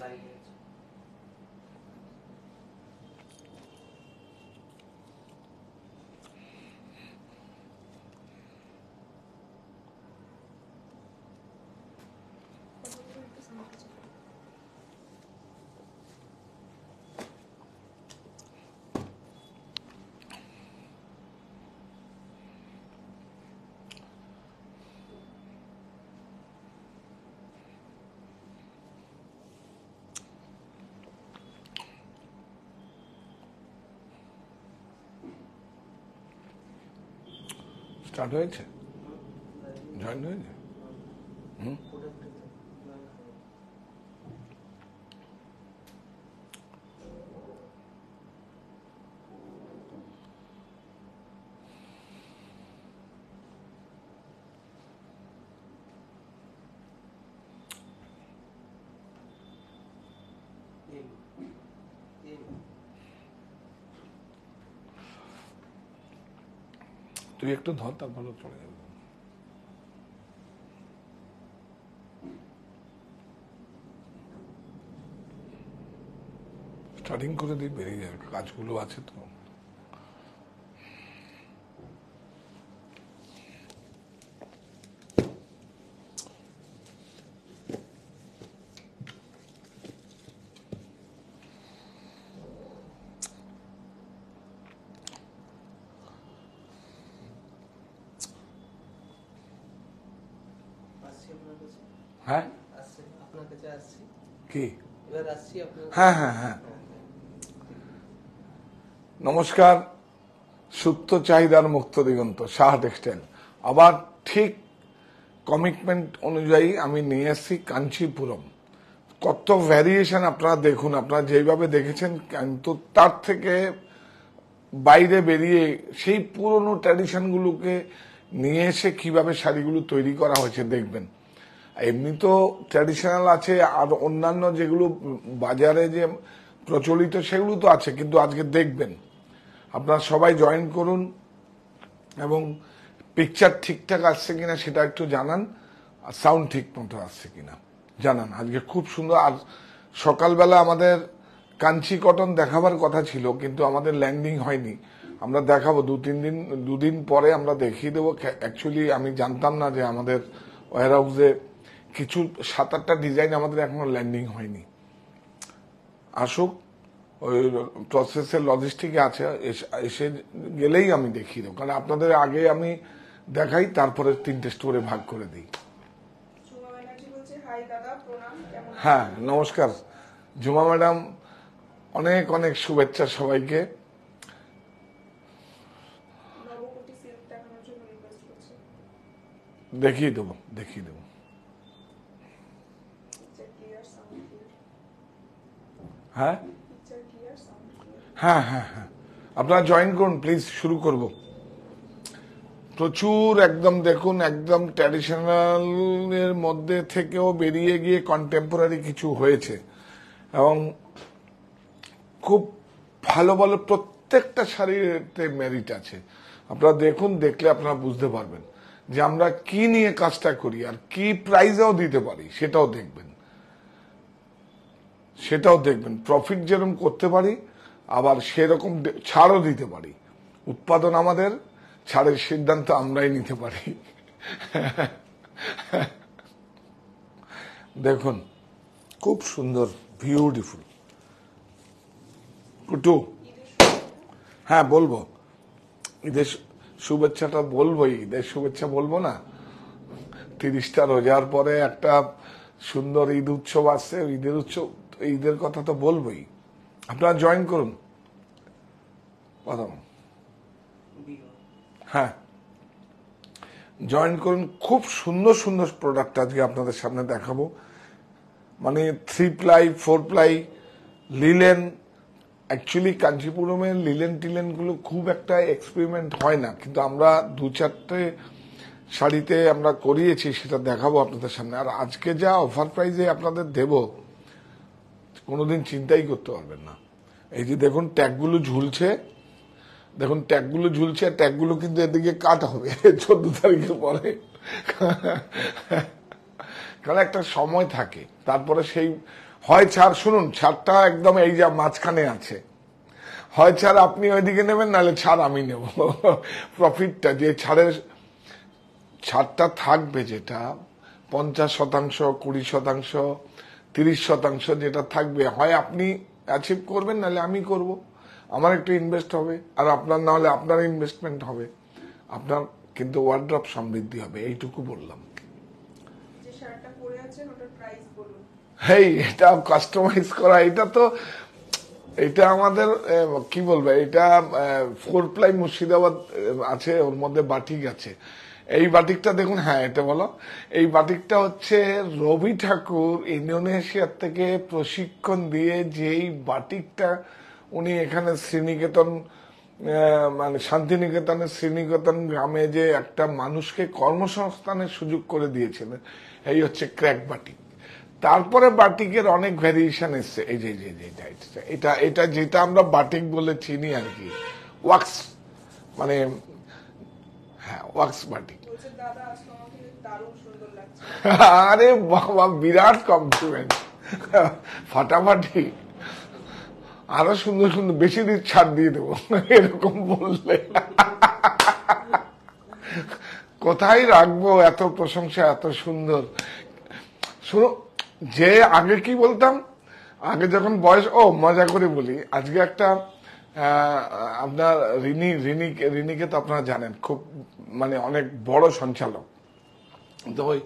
lây start হয়েছে join হয়েছে তুই একটু ধর তারপরে চলে যাবে স্টার্টিং করে দিয়ে বেরিয়ে যাবে কাজগুলো আছে তো হ্যাঁ হ্যাঁ হ্যাঁ হ্যাঁ নমস্কার সুপ্ত চাহিদার মুক্ত দিগন্ত শাহ টেক্সটাইল আবার ঠিক কমিটমেন্ট অনুযায়ী আমি নিয়ে এসেছি কাঞ্চিপুরম কত ভ্যারিয়েশন আপনারা দেখুন আপনারা যেইভাবে দেখেছেন কিন্তু তার থেকে বাইরে বেরিয়ে সেই পুরনো ট্র্যাডিশনগুলোকে নিয়ে এসে কিভাবে শাড়িগুলো তৈরি করা হয়েছে দেখবেন এমনি তো ট্র্যাডিশনাল আছে আর অন্যান্য যেগুলো বাজারে যে প্রচলিত সেগুলো তো আছে কিন্তু আজকে দেখবেন আপনারা সবাই জয়েন করুন এবং পিকচার ঠিকঠাক আসছে কিনা সেটা একটু জানান আর সাউন্ড ঠিক মতো আসছে কিনা জানান আজকে খুব সুন্দর আর সকালবেলা আমাদের কাঞ্চি কটন দেখাবার কথা ছিল কিন্তু আমাদের ল্যান্ডিং হয়নি আমরা দেখাবো দু তিন দিন দুদিন পরে আমরা দেখিয়ে দেবো অ্যাকচুয়ালি আমি জানতাম না যে আমাদের ওয়ার হাউসে কিছু সাত আটটা ডিজাইন আমাদের এখনো ল্যান্ডিং হয়নি আসুক ওই প্রসেসের লজিস্টিকে আছে এসে গেলেই আমি দেখিয়ে দেবো কারণ আপনাদের আগে আমি দেখাই তারপরে তিনটে স্টোরে ভাগ করে দিই হ্যাঁ নমস্কার ঝুমা ম্যাডাম অনেক অনেক শুভেচ্ছা সবাইকে দেখিয়ে দেবো দেখিয়ে দেবো হ্যাঁ হ্যাঁ হ্যাঁ হ্যাঁ আপনারা জয়েন করুন প্লিজ শুরু করব প্রচুর একদম দেখুন একদম ট্র্যাডিশনালের মধ্যে থেকেও বেরিয়ে গিয়ে কন্টেম্পোরারি কিছু হয়েছে এবং খুব ভালো ভালো প্রত্যেকটা শাড়িতে মেরিট আছে আপনারা দেখুন দেখলে আপনারা বুঝতে পারবেন যে আমরা কি নিয়ে কাজটা করি আর কি প্রাইজও দিতে পারি সেটাও দেখবেন সেটাও দেখবেন প্রফিট যেরকম করতে পারি আবার সেরকম ছাড়ও দিতে পারি উৎপাদন আমাদের ছাড়ের সিদ্ধান্ত আমরাই নিতে পারি দেখুন খুব সুন্দর বিউটিফুল কুটু হ্যাঁ বলবো ঈদের শুভেচ্ছাটা বলবোই ঈদের শুভেচ্ছা বলবো না তিরিশটা রোজার পরে একটা সুন্দর ঈদ উৎসব আসছে ঈদের উৎসব ঈদের কথা তো বলবই আপনারা জয়েন করুন প্রথম হ্যাঁ জয়েন করুন খুব সুন্দর সুন্দর প্রোডাক্ট আজকে আপনাদের সামনে দেখাবো মানে three ply four ply linen actually কাঞ্চিপুরমের লিলেন টিলেনগুলো খুব একটা এক্সপেরিমেন্ট হয় না কিন্তু আমরা দু চারটে শাড়িতে আমরা করিয়েছি সেটা দেখাবো আপনাদের সামনে আর আজকে যা অফার প্রাইজে আপনাদের দেবো কোনোদিন চিন্তাই করতে পারবেন না এই যে দেখুন ট্যাগগুলো ঝুলছে দেখুন ট্যাগগুলো ঝুলছে আর ট্যাগগুলো কিন্তু এদিকে কাট হবে চোদ্দ তারিখের পরে কারণ একটা সময় থাকে তারপরে সেই হয় ছাড় শুনুন ছাড়টা একদম এই যা মাঝখানে আছে হয় ছাড় আপনি ওইদিকে নেবেন নাহলে ছাড় আমি নেব প্রফিটটা যে ছাড়ের ছাড়টা থাকবে যেটা পঞ্চাশ শতাংশ কুড়ি শতাংশ তিরিশ শতাংশ যেটা থাকবে হয় আপনি অ্যাচিভ করবেন নাহলে আমি করব আমার একটু ইনভেস্ট হবে আর আপনার না হলে আপনার ইনভেস্টমেন্ট হবে আপনার কিন্তু ওয়ার্ড্রপ সমৃদ্ধি হবে এইটুকু বললাম হেই এটা কাস্টমাইজ করা এটা তো এটা আমাদের কি বলবে এটা ফোর প্লাই মুর্শিদাবাদ আছে ওর মধ্যে বাটিক আছে এই বাতিকটা দেখুন হ্যাঁ এটা বলো এই বাতিকটা হচ্ছে রবি ঠাকুর ইন্দোনেশিয়ার থেকে প্রশিক্ষণ দিয়ে যেই বাটিকটা উনি এখানে শ্রীনিকেতন মানে শান্তিনিকেতনের শ্রীনিকেতন গ্রামে যে একটা মানুষকে কর্মসংস্থানের সুযোগ করে দিয়েছিলেন এই হচ্ছে ক্র্যাক বাটিক তারপরে বাটিকের অনেক ভ্যারিয়েশন এসছে এই যে যে এটা এটা যেটা আমরা বাটিক বলে চিনি আর কি ওয়াক্স মানে আরে বাবা বিরাট কমপ্লিমেন্ট ফাটাফাটি আরো সুন্দর সুন্দর বেশি দিন ছাড় দিয়ে দেবো এরকম বললে কোথায় রাখবো এত প্রশংসা এত সুন্দর শুনো যে আগে কি বলতাম আগে যখন বয়স ও মজা করে বলি আজকে একটা আপনার ঋণী রিনি রিনিকে তো আপনারা জানেন খুব মানে অনেক বড় সঞ্চালক তো ওই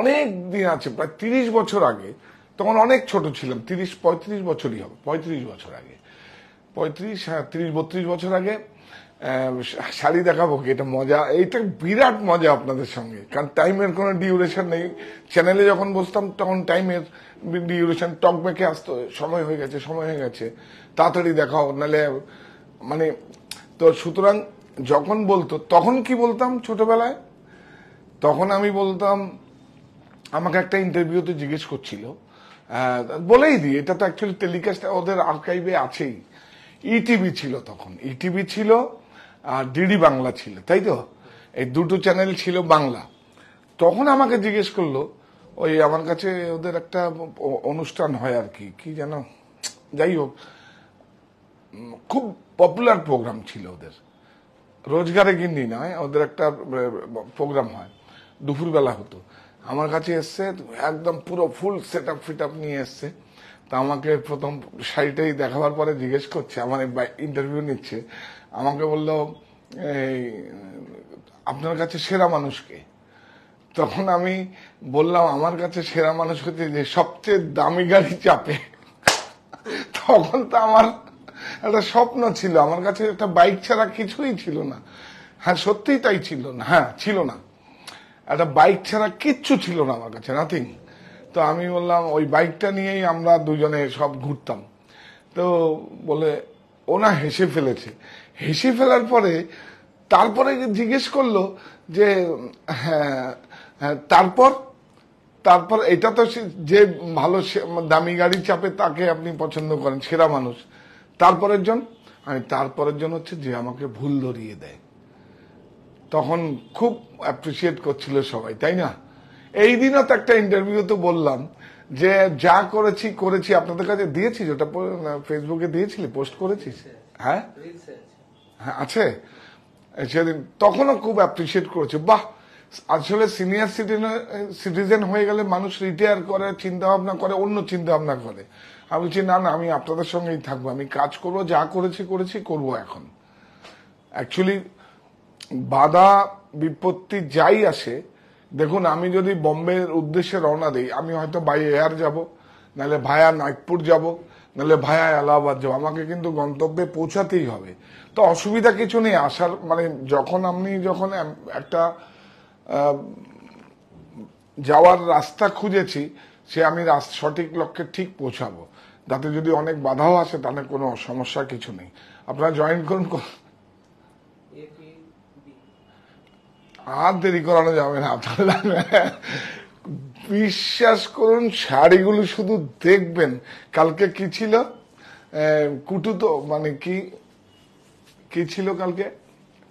অনেক দিন আছে প্রায় তিরিশ বছর আগে তখন অনেক ছোট ছিলাম তিরিশ পঁয়ত্রিশ বছরই হবে পঁয়ত্রিশ বছর আগে পঁয়ত্রিশ হ্যাঁ তিরিশ বত্রিশ বছর আগে শাড়ি দেখাবো কি এটা মজা এইটা বিরাট মজা আপনাদের সঙ্গে কারণ টাইমের কোনো ডিউরেশন নেই চ্যানেলে যখন বসতাম তখন টাইমের ডিউরেশন টক ব্যাকে আসতো সময় হয়ে গেছে সময় হয়ে গেছে তাড়াতাড়ি দেখাও নালে মানে তো সুতরাং যখন বলতো তখন কি বলতাম ছোটবেলায় তখন আমি বলতাম আমাকে একটা ইন্টারভিউতে জিজ্ঞেস করছিল বলেই দিই এটা তো অ্যাকচুয়ালি টেলিকাস্ট ওদের আর্কাইভে আছেই ইটিভি e ছিল তখন ইটিভি e ছিল আর ডিডি বাংলা ছিল তাই তো এই দুটো চ্যানেল ছিল বাংলা তখন আমাকে জিজ্ঞেস করলো ওই আমার কাছে ওদের একটা অনুষ্ঠান হয় আর কি কি যেন যাই হোক খুব পপুলার প্রোগ্রাম ছিল ওদের রোজগারে গিন্নি নয় ওদের একটা প্রোগ্রাম হয় দুপুরবেলা হতো আমার কাছে এসছে একদম পুরো full set up fit up নিয়ে এসছে তা আমাকে প্রথম শাড়িটাই দেখাবার পরে জিজ্ঞেস করছে আমার ইন্টারভিউ নিচ্ছে আমাকে বলল এই আপনার কাছে সেরা মানুষকে তখন আমি বললাম আমার কাছে সেরা মানুষ হতে যে সবচেয়ে দামি গাড়ি চাপে তখন তো আমার একটা স্বপ্ন ছিল আমার কাছে একটা বাইক ছাড়া কিছুই ছিল না হ্যাঁ সত্যিই তাই ছিল না হ্যাঁ ছিল না একটা বাইক ছাড়া কিচ্ছু ছিল না আমার কাছে নাথিং তো আমি বললাম ওই বাইকটা নিয়েই আমরা দুজনে সব ঘুরতাম তো বলে ওনা হেসে ফেলেছে হেসে ফেলার পরে তারপরে জিজ্ঞেস করলো যে হ্যাঁ, হ্যাঁ, তারপর তারপর এটা তো যে ভালো দামি গাড়ি চাপে তাকে আপনি পছন্দ করেন সেরা মানুষ তারপরের জন আমি তারপরের জন হচ্ছে যে আমাকে ভুল ধরিয়ে দেয় তখন খুব অ্যাপ্রিসিয়েট করছিল সবাই তাই না এই দিনও তো একটা ইন্টারভিউ তো বললাম যে যা করেছি করেছি আপনাদের কাছে দিয়েছি ওটা ফেসবুকে দিয়েছিলি পোস্ট করেছিস হ্যাঁ হ্যাঁ আছে সেদিন তখনও খুব অ্যাপ্রিসিয়েট করেছে বাহ আসলে সিনিয়র সিটিজেন হয়ে গেলে মানুষ রিটায়ার করে চিন্তা ভাবনা করে অন্য চিন্তা ভাবনা করে আমি বলছি না না আমি আপনাদের সঙ্গেই থাকবো আমি কাজ করবো যা করেছি করেছি করব এখন অ্যাকচুয়ালি বাধা বিপত্তি যাই আসে দেখুন আমি যদি বম্বের উদ্দেশ্যে রওনা দিই আমি হয়তো বাই এয়ার যাব নাহলে ভায়া নাগপুর যাব নাহলে ভায়া এলাহাবাদ যাও আমাকে কিন্তু গন্তব্যে পৌঁছাতেই হবে তো অসুবিধা কিছু নেই আসার মানে যখন আপনি যখন একটা যাওয়ার রাস্তা খুঁজেছি সে আমি সঠিক লক্ষ্যে ঠিক পৌঁছাবো তাতে যদি অনেক বাধাও আসে তাহলে কোনো সমস্যা কিছু নেই আপনারা জয়েন করুন আর দেরি করানো যাবে না আপনারা বিশ্বাস করুন শাড়িগুলো শুধু দেখবেন কালকে কি ছিল কুটু তো মানে কি কি ছিল কালকে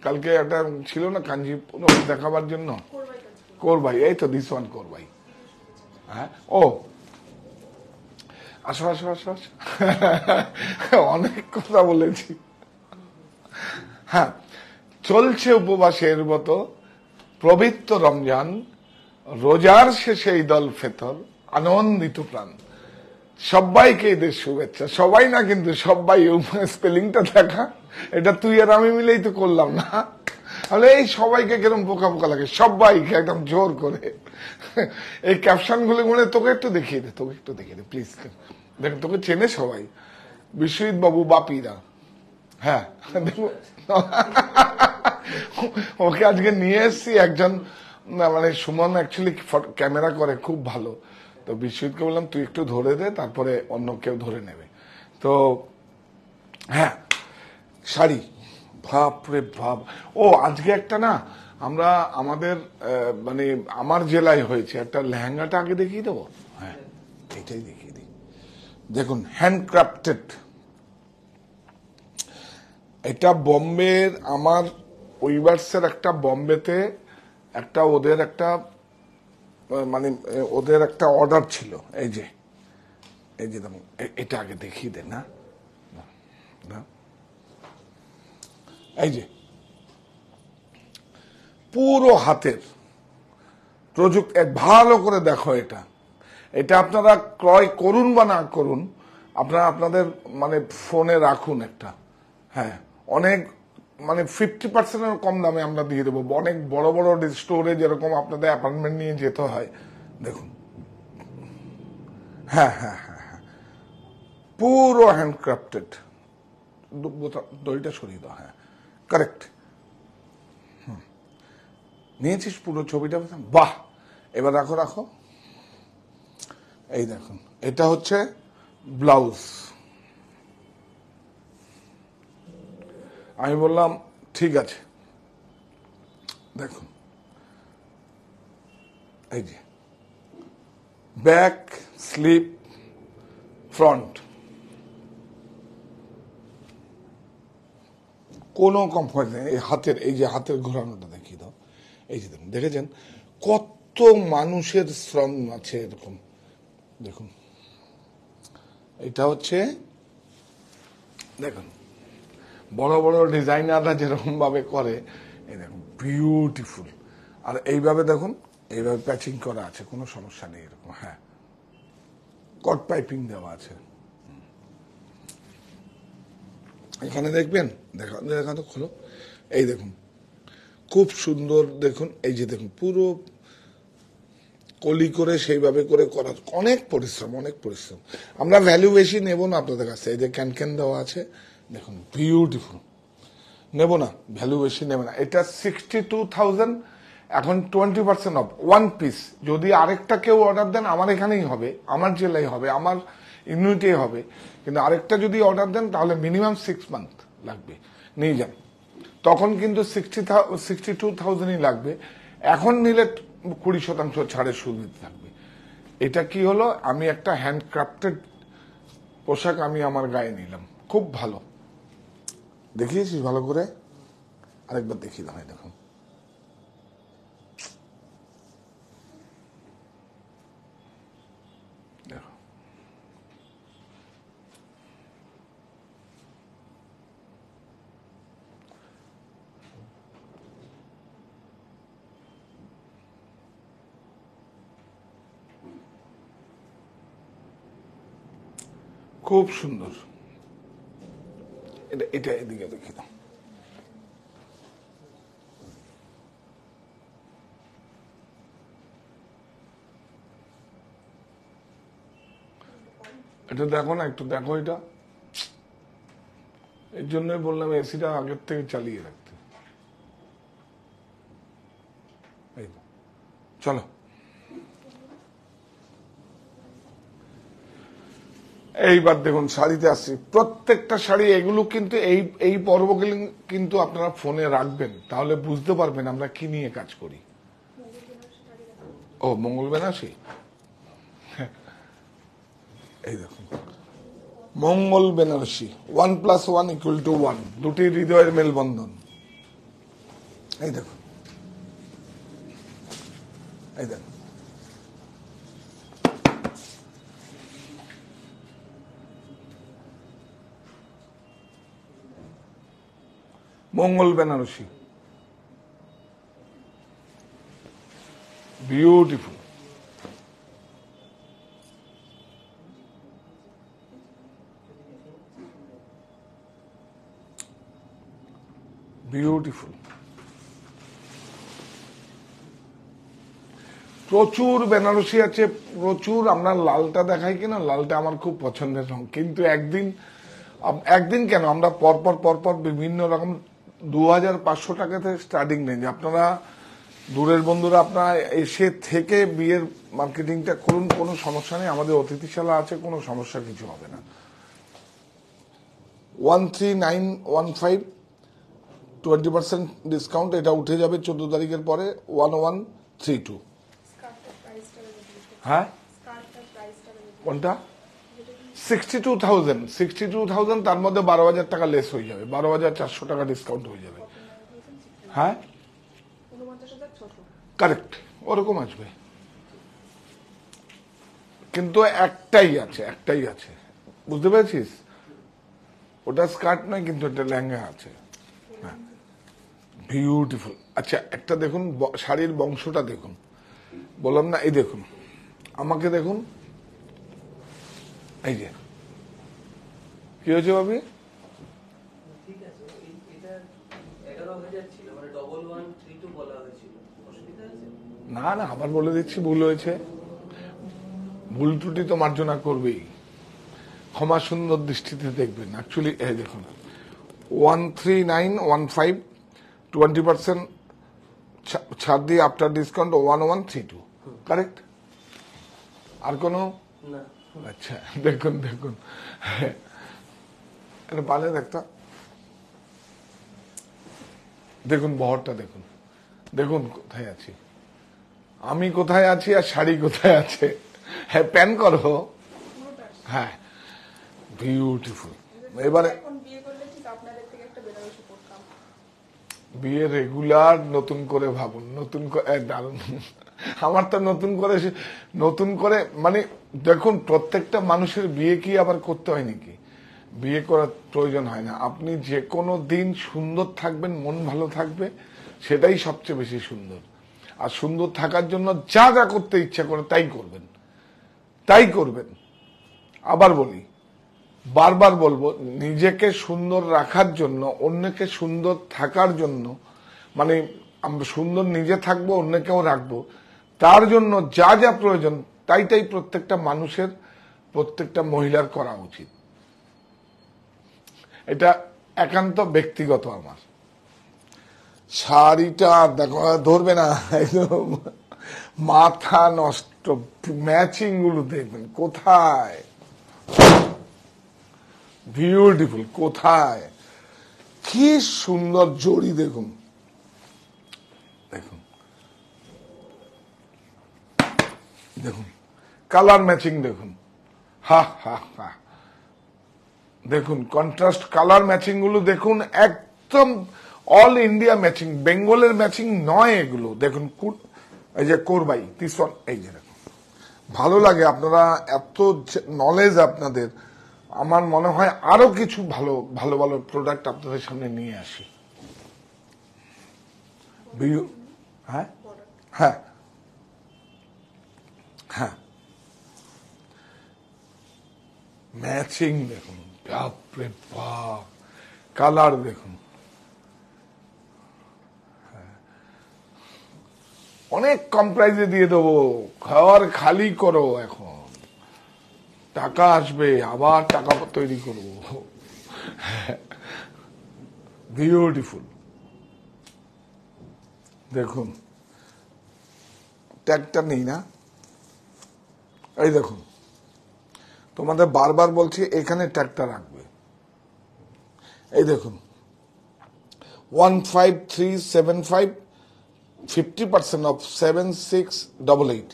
কালকে একটা ছিল না কাঞ্জি দেখাবার জন্য করবাই এই তো দিস ওয়ান করবাই হ্যাঁ ও আসো আসো আসো আসো অনেক কথা বলেছি হ্যাঁ চলছে উপবাসের মতো পবিত্র রমজান রোজার শেষে এই দল ফেতর আনন্দিত প্রাণ সবাইকে এদের শুভেচ্ছা সবাই না কিন্তু সবাই স্পেলিংটা দেখা এটা তুই আর আমি মিলেই তো করলাম না তাহলে এই সবাইকে কিরম পোকা পোকা লাগে সবাইকে একদম জোর করে এই ক্যাপশন গুলো মনে তোকে একটু দেখিয়ে দে তোকে একটু দেখিয়ে দে প্লিজ দেখ তোকে চেনে সবাই বিশ্বজিৎ বাবু বাপিরা হ্যাঁ দেখো ওকে আজকে নিয়ে এসছি একজন না মানে সুমন অ্যাকচুয়ালি ক্যামেরা করে খুব ভালো তো বিশ্বজিৎকে বললাম তুই একটু ধরে দে তারপরে অন্য কেউ ধরে নেবে তো হ্যাঁ শাড়ি ভাব রে ভাব ও আজকে একটা না আমরা আমাদের মানে আমার জেলায় হয়েছে একটা লেহেঙ্গাটা আগে দেখিয়ে দেবো হ্যাঁ এটাই দেখিয়ে দিই দেখুন হ্যান্ডক্রাফটেড এটা বম্বের আমার ওইভার্সের একটা বম্বেতে একটা ওদের একটা মানে ওদের একটা অর্ডার ছিল এই যে এই যে এটা আগে দেখিয়ে দেন না এই যে পুরো হাতের প্রযুক্তি ভালো করে দেখো এটা এটা আপনারা ক্রয় করুন বা না করুন আপনারা আপনাদের মানে ফোনে রাখুন একটা হ্যাঁ অনেক মানে ফিফটি পার্সেন্টের কম দামে আমরা দিয়ে দেবো অনেক বড় বড় স্টোরে যেরকম আপনাদের অ্যাপার্টমেন্ট নিয়ে যেতে হয় দেখুন হ্যাঁ হ্যাঁ হ্যাঁ হ্যাঁ পুরো হ্যান্ডক্রাফটেড দড়িটা সরিয়ে দেওয়া হ্যাঁ কারেক্ট হুম নিয়েছিস পুরো ছবিটা বাহ এবার রাখো রাখো এই দেখুন এটা হচ্ছে ব্লাউজ আমি বললাম ঠিক আছে দেখুন এই যে ব্যাক স্লিপ ফ্রন্ট কোনো কম্ফোর্ট নেই এই হাতের এই যে হাতের ঘোরানোটা দেখিয়ে দাও এই যে দেখেছেন কত মানুষের শ্রম আছে এরকম দেখুন এটা হচ্ছে দেখুন বড় বড় ডিজাইনাররা যেরকমভাবে করে এই দেখুন বিউটিফুল আর এইভাবে দেখুন এইভাবে প্যাচিং করা আছে কোনো সমস্যা নেই এরকম হ্যাঁ কট পাইপিং দেওয়া আছে এখানে দেখবেন দেখা দেখা তো খোলো এই দেখুন খুব সুন্দর দেখুন এই যে দেখুন পুরো কলি করে সেইভাবে করে করা অনেক পরিশ্রম অনেক পরিশ্রম আমরা ভ্যালু বেশি নেব না আপনাদের কাছে এই যে ক্যান ক্যান দেওয়া আছে দেখুন বিউটিফুল নেব না ভ্যালু বেশি নেবে না এটা সিক্সটি টু থাউজেন্ড এখন twenty percent off one piece যদি আরেকটা কেউ অর্ডার দেন আমার এখানেই হবে আমার জেলায় হবে আমার ইউনিটেই হবে কিন্তু আরেকটা যদি অর্ডার দেন তাহলে মিনিমাম সিক্স মান্থ লাগবে নিয়ে যান তখন কিন্তু সিক্সটি সিক্সটি টু থাউজেন্ডই লাগবে এখন নিলে কুড়ি শতাংশ ছাড়ের সুদ দিতে থাকবে এটা কি হলো আমি একটা হ্যান্ডক্রাফটেড পোশাক আমি আমার গায়ে নিলাম খুব ভালো দেখিয়েছিস ভালো করে আরেকবার দেখি দাঁড়াই দেখুন খুব সুন্দর এটা এটা এদিকে দেখি না এটা দেখো না একটু দেখো এটা এর জন্যই বললাম এসিটা আগের থেকে চালিয়ে রাখতে চলো এইবার দেখুন শাড়িতে আসছি প্রত্যেকটা শাড়ি এগুলো কিন্তু এই এই পর্বগুলি কিন্তু আপনারা ফোনে রাখবেন তাহলে বুঝতে পারবেন আমরা কি নিয়ে কাজ করি ও মঙ্গল বেনারসি এই দেখুন Mangal Banarasi one plus one equal to one দুটি হৃদয়ের মেলবন্ধন এই দেখুন এই দেখুন মঙ্গল বেনারসি বিউটিফুল বিউটিফুল প্রচুর বেনারসি আছে প্রচুর আমরা লালটা দেখাই কিনা লালটা আমার খুব পছন্দের রং কিন্তু একদিন একদিন কেন আমরা পরপর পরপর বিভিন্ন রকম দু হাজার পাঁচশো টাকাতে স্টার্টিং রেঞ্জ আপনারা দূরের বন্ধুরা আপনারা এসে থেকে বিয়ের মার্কেটিংটা করুন কোনো সমস্যা নেই আমাদের অতিথিশালা আছে কোনো সমস্যা কিছু হবে না one three nine one five twenty percent discount এটা উঠে যাবে চোদ্দ তারিখের পরে ওয়ান ওয়ান থ্রি টু হ্যাঁ কোনটা sixty two thousand sixty two thousand তার মধ্যে বারো হাজার টাকা লেস হয়ে যাবে বারো হাজার চারশো টাকা ডিসকাউন্ট হয়ে যাবে হ্যাঁ কারেক্ট ওরকম আসবে কিন্তু একটাই আছে একটাই আছে বুঝতে পেরেছিস ওটা স্কার্ট নয় কিন্তু একটা ল্যাঙ্গা আছে হ্যাঁ বিউটিফুল আচ্ছা একটা দেখুন শাড়ির বংশটা দেখুন বললাম না এই দেখুন আমাকে দেখুন এই যে কি হয়েছে ভাবি মানে না না আবার বলে দিচ্ছি ভুল হয়েছে ভুল ত্রুটি তো মার্জনা করবেই ক্ষমা সুন্দর দৃষ্টিতে দেখবেন অ্যাকচুয়ালি দেখুন one three nine one five twenty percent ছাড় দিয়ে after discount one one three two correct আর কোনো না আচ্ছা দেখুন দেখুন একটা দেখুন বহরটা দেখুন দেখুন কোথায় আছি আমি কোথায় আছি আর শাড়ি কোথায় আছে হ্যাঁ প্যান করো হ্যাঁ বিউটিফুল এবারে বিয়ে রেগুলার নতুন করে ভাবুন নতুন করে দারুন আমার তো নতুন করে নতুন করে মানে দেখুন প্রত্যেকটা মানুষের বিয়ে কি আবার করতে হয় নাকি বিয়ে করার প্রয়োজন হয় না আপনি যে কোনো দিন সুন্দর থাকবেন মন ভালো থাকবে সেটাই সবচেয়ে বেশি সুন্দর আর সুন্দর থাকার জন্য যা যা করতে ইচ্ছা করে তাই করবেন তাই করবেন আবার বলি বারবার বলবো নিজেকে সুন্দর রাখার জন্য অন্যকে সুন্দর থাকার জন্য মানে আমরা সুন্দর নিজে থাকবো অন্যকেও রাখবো তার জন্য যা যা প্রয়োজন তাই তাই প্রত্যেকটা মানুষের প্রত্যেকটা মহিলার করা উচিত এটা একান্ত ব্যক্তিগত আমার শাড়িটা দেখো ধরবে না একদম মাথা নষ্ট ম্যাচিং গুলো দেখবেন কোথায় বিউটিফুল কোথায় কি সুন্দর জড়ি দেখুন দেখুন দেখুন কালার ম্যাচিং দেখুন হা হা হা দেখুন কন্ট্রাস্ট কালার ম্যাচিং গুলো দেখুন একদম অল ইন্ডিয়া ম্যাচিং বেঙ্গলের ম্যাচিং নয় এগুলো দেখুন এই যে কোরবাই তিস এই যে ভালো লাগে আপনারা এত নলেজ আপনাদের আমার মনে হয় আরো কিছু ভালো ভালো ভালো প্রোডাক্ট আপনাদের সামনে নিয়ে আসি হ্যাঁ হ্যাঁ হ্যাঁ ম্যাচিং দেখুন বাপরে কালার দেখুন হ্যাঁ। অনেক কম প্রাইজে দিয়ে দেবো খাওয়ার খালি করো এখন টাকা আসবে আবার টাকা তৈরি করব বিউটিফুল দেখুন ট্যাগটা নেই না এই দেখুন তোমাদের বারবার বলছি এখানে ট্যাগটা রাখবে এই দেখুন one five three seven five fifty percent off seven six double eight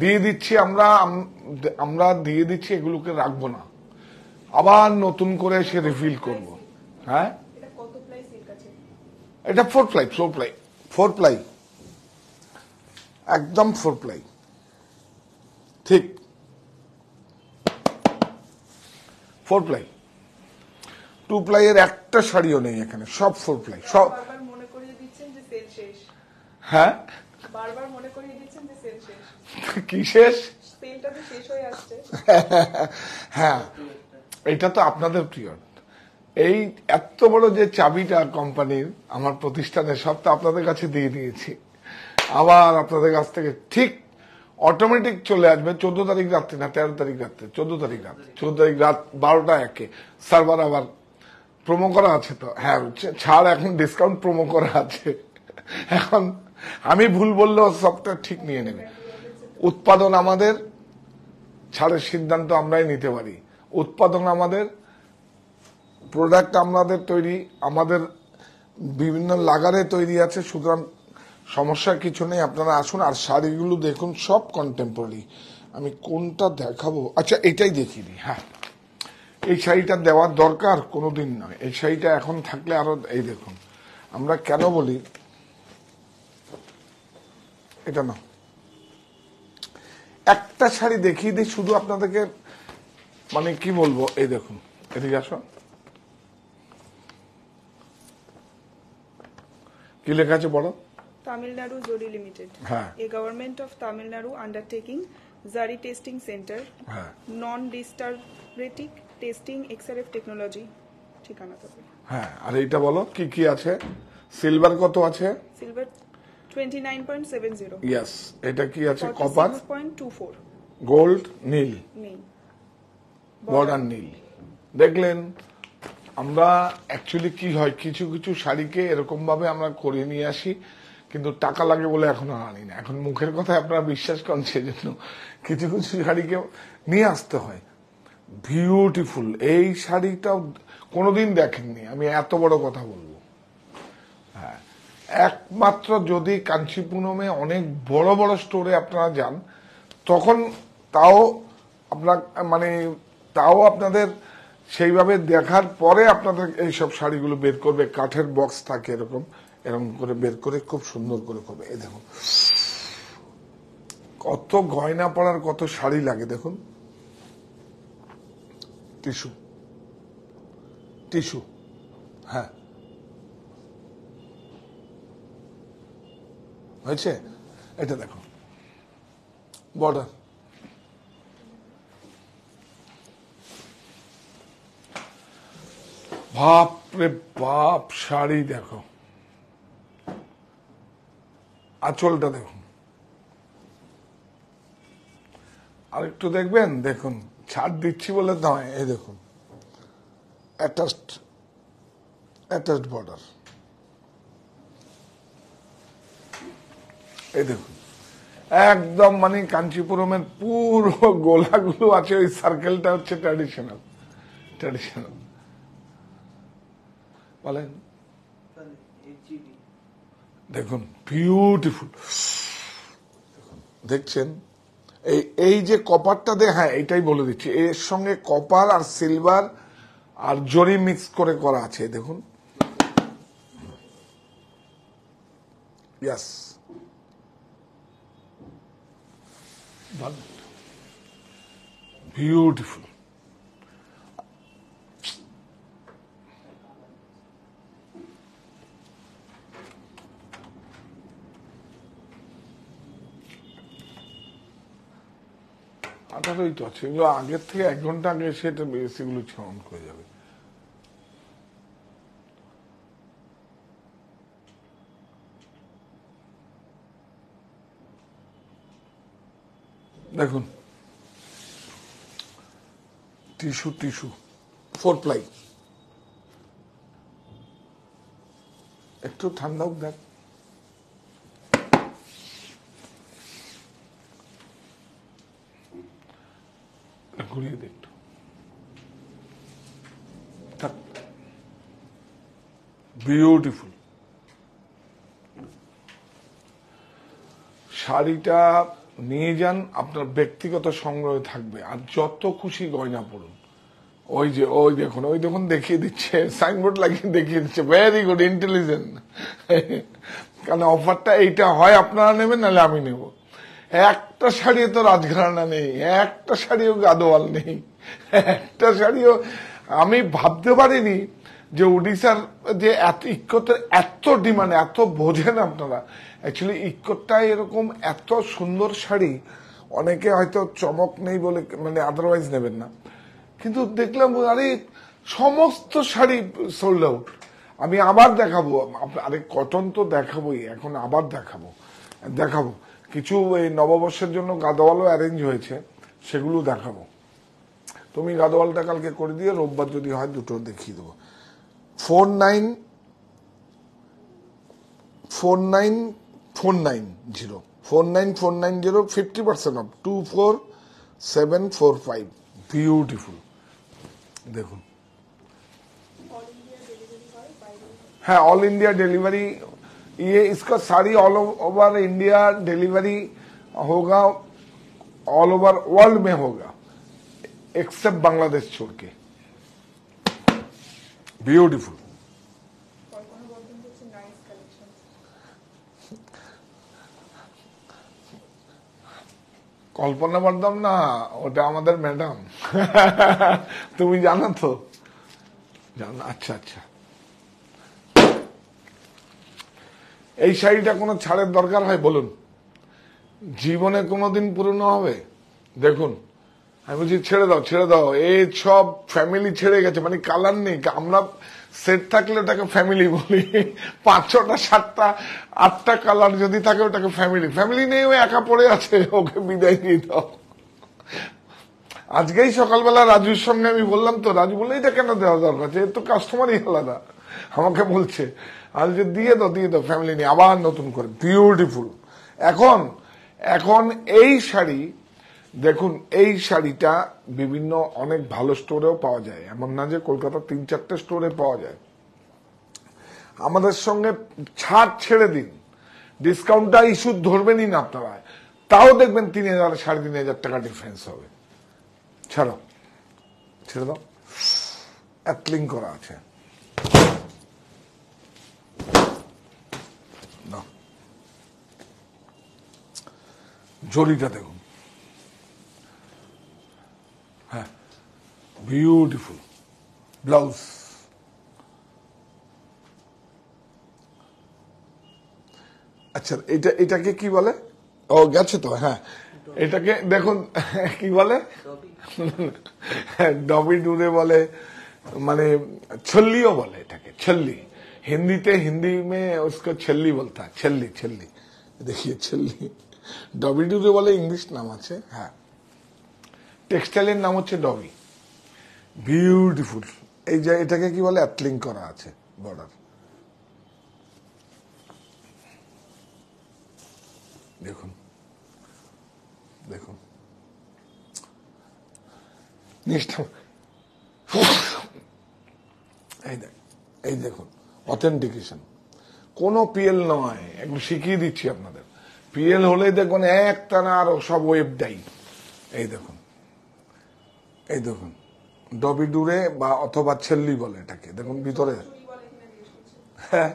দিয়ে দিচ্ছি আমরা আমরা দিয়ে দিচ্ছি এগুলোকে রাখবো না আবার নতুন করে সে রিফিল করব হ্যাঁ এটা four ply four ply four ply একদম ফোর প্লাই ঠিক ফোর প্লাই টু প্লাইয়ের একটা শাড়িও নেই এখানে সব ফোর প্লাই সব হ্যাঁ বারবার মনে করিয়ে কি শেষ হ্যাঁ এটা তো আপনাদের প্রিয় এই এত বড় যে চাবিটা কোম্পানির আমার প্রতিষ্ঠানের সব তো আপনাদের কাছে দিয়ে দিয়েছি আবার আপনাদের কাছ থেকে ঠিক অটোমেটিক চলে আসবে চোদ্দ তারিখ রাত্রে না তেরো তারিখ রাত্রে চোদ্দ তারিখ রাত্রে চোদ্দ তারিখ রাত বারোটা একে সার্ভার আবার প্রোমো করা আছে তো হ্যাঁ ছাড় এখন ডিসকাউন্ট প্রোমো করা আছে এখন আমি ভুল বললেও সবটা ঠিক নিয়ে নেবে উৎপাদন আমাদের ছাড়ের সিদ্ধান্ত আমরাই নিতে পারি উৎপাদন আমাদের প্রোডাক্ট আমাদের তৈরি আমাদের বিভিন্ন লাগারে তৈরি আছে সুতরাং সমস্যা কিছু নেই আপনারা আসুন আর শাড়িগুলো দেখুন সব কন্টেম্পোরারি আমি কোনটা দেখাবো আচ্ছা এটাই দেখিনি হ্যাঁ এই শাড়িটা দেওয়ার দরকার কোনো দিন নয় এই শাড়িটা এখন থাকলে আরো এই দেখুন আমরা কেন বলি এটা না একটা শাড়ি দেখিয়ে দিই শুধু আপনাদেরকে মানে কি বলবো এই দেখুন এদিকে আসো কি লেখা আছে বড় Tamil Nadu Zari limited a government of Tamil Nadu undertaking zari testing centre non destructive testing XRF technology ঠিকানা তবে হ্যাঁ আর এইটা বলো কি কি আছে সিলভার কত আছে সিলভার 29.70 ইয়েস এটা কি আছে কপার 6.24 গোল্ড নীল বর্ডার নীল দেখলেন আমরা অ্যাকচুয়ালি কি হয় কিছু কিছু শাড়িকে এরকম ভাবে আমরা করে নিয়ে আসি কিন্তু টাকা লাগে বলে এখন আনি না এখন মুখের কথা আপনারা বিশ্বাস করেন সেজন্য কিছু কিছু শাড়িকে নিয়ে আসতে হয় বিউটিফুল এই শাড়িটা কোনোদিন দেখেননি আমি এত বড় কথা বলবো একমাত্র যদি কাঞ্চিপুরমে অনেক বড় বড় স্টোরে আপনারা যান তখন তাও আপনার মানে তাও আপনাদের সেইভাবে দেখার পরে আপনাদের এইসব শাড়িগুলো বের করবে কাঠের বক্স থাকে এরকম এরকম করে বের করে খুব সুন্দর করে করবে এই দেখুন কত গয়না পড়ার কত শাড়ি লাগে দেখুন টিস্যু টিস্যু হয়েছে এটা দেখো বর্ডার বাপ রে বাপ শাড়ি দেখো আঁচলটা দেখুন আর একটু দেখবেন দেখুন ছাড় দিচ্ছি বলে নয় এই দেখুন অ্যাটাচড অ্যাটাচড বর্ডার এই দেখুন একদম মানে কাঞ্চিপুরমের পুরো গোলাগুলো আছে ওই সার্কেলটা হচ্ছে ট্র্যাডিশনাল ট্র্যাডিশনাল বলেন দেখুন বিউটিফুল দেখছেন এই এই যে কপারটা দে হ্যাঁ এটাই বলে দিচ্ছি এর সঙ্গে কপার আর সিলভার আর জরি মিক্স করে করা আছে দেখুন ইয়াস blood. Beautiful. আঠারোই তো আছে এগুলো আগের থেকে এক ঘন্টা আগে সেটা সেগুলো ছড়ন করে যাবে দেখুন টিস্যু টিস্যু ফোর প্লাই একটু ঠান্ডা হোক দেখ ঘুরিয়ে দেখ বিউটিফুল শাড়িটা নিয়ে যান আপনার ব্যক্তিগত সংগ্রহে থাকবে আর যত খুশি গয়না পড়ুন ওই যে ওই দেখুন ওই দেখুন দেখিয়ে দিচ্ছে সাইনবোর্ড লাগিয়ে দেখিয়ে দিচ্ছে ভেরি গুড ইন্টেলিজেন্ট কারণ অফারটা এইটা হয় আপনারা নেবেন নাহলে আমি নেব একটা শাড়ি তো রাজঘরানা নেই একটা শাড়িও গাদোয়াল নেই একটা শাড়িও আমি ভাবতে পারিনি যে উড়িষ্যার যে এত ইকতের এত ডিমান্ড এত বোঝেন আপনারা অ্যাকচুয়ালি ইকোটায় এরকম এত সুন্দর শাড়ি অনেকে হয়তো চমক নেই বলে মানে আদারওয়াইজ নেবেন না কিন্তু দেখলাম আরে সমস্ত শাড়ি সোল্ড আউট আমি আবার দেখাবো আরে কটন তো দেখাবোই এখন আবার দেখাবো দেখাবো কিছু এই নববর্ষের জন্য গাদওয়ালও অ্যারেঞ্জ হয়েছে সেগুলো দেখাবো তুমি গাদওয়ালটা কালকে করে দিয়ে রোববার যদি হয় দুটো দেখিয়ে দেবো four nine four nine four nine zero four nine four nine zero fifty percent off two four seven four five beautiful देखो है ऑल इंडिया डिलीवरी ये इसका sari all over India delivery होगा ऑल ओवर वर्ल्ड में होगा accept Bangladesh छोड़ के beautiful কল্পনা পারতাম না ওটা আমাদের ম্যাডাম তুমি জানো তো জানো আচ্ছা আচ্ছা এই শাড়িটা কোনো ছাড়ের দরকার হয় বলুন জীবনে কোনোদিন পুরনো হবে দেখুন আমি বলছি ছেড়ে দাও ছেড়ে দাও এই সব ফ্যামিলি ছেড়ে গেছে মানে কালার নেই আমরা সেট থাকলে ওটাকে ফ্যামিলি বলি পাঁচ ছটা সাতটা আটটা কালার যদি থাকে ওটাকে ফ্যামিলি ফ্যামিলি নেই ও একা পড়ে আছে ওকে বিদায় দিয়ে দাও আজকেই সকালবেলা রাজুর সঙ্গে আমি বললাম তো রাজু বললে এটা কেন দেওয়া দরকার এর তো কাস্টমারই আলাদা আমাকে বলছে আর যে দিয়ে দাও দিয়ে দাও ফ্যামিলি নিয়ে আবার নতুন করে বিউটিফুল এখন এখন এই শাড়ি দেখুন এই শাড়িটা বিভিন্ন অনেক ভালো স্টোরেও পাওয়া যায় এমন না যে কলকাতা তিন চারটে স্টোরে পাওয়া যায় আমাদের সঙ্গে ছাড় ছেড়ে দিন ডিসকাউন্টটা ইস্যু ধরবেনই না আপনারা তাও দেখবেন তিন হাজার সাড়ে তিন হাজার টাকা ডিফারেন্স হবে ছাড়ো ছেড়ে দাও অ্যাটলিং করা আছে জরিটা দেখুন beautiful blouse. আচ্ছা এটা এটাকে কি বলে ও গেছে তো হ্যাঁ এটাকে দেখুন কি বলে ডবি ডুরে বলে মানে ছল্লিও বলে এটাকে ছল্লি হিন্দিতে হিন্দি মে ছল্লি বলতা ছল্লি ছল্লি দেখিয়ে ছল্লি ডবি ডুরে বলে ইংলিশ নাম আছে হ্যাঁ টেক্সটাইলের নাম হচ্ছে ডবি বিউটিফুল এই যে এটাকে কি বলে অ্যাটলিং করা আছে বর্ডার দেখুন দেখুন এই দেখ এই দেখুন অথেন্টিকেশন কোনো পিএল নয় একটু শিখিয়ে দিচ্ছি আপনাদের পিএল হলে দেখুন একটানা আর সব ওয়েবটাই এই দেখুন এই দেখুন ডবিডুরে বা অথবা ছেল্লি বলে এটাকে দেখুন ভিতরে হ্যাঁ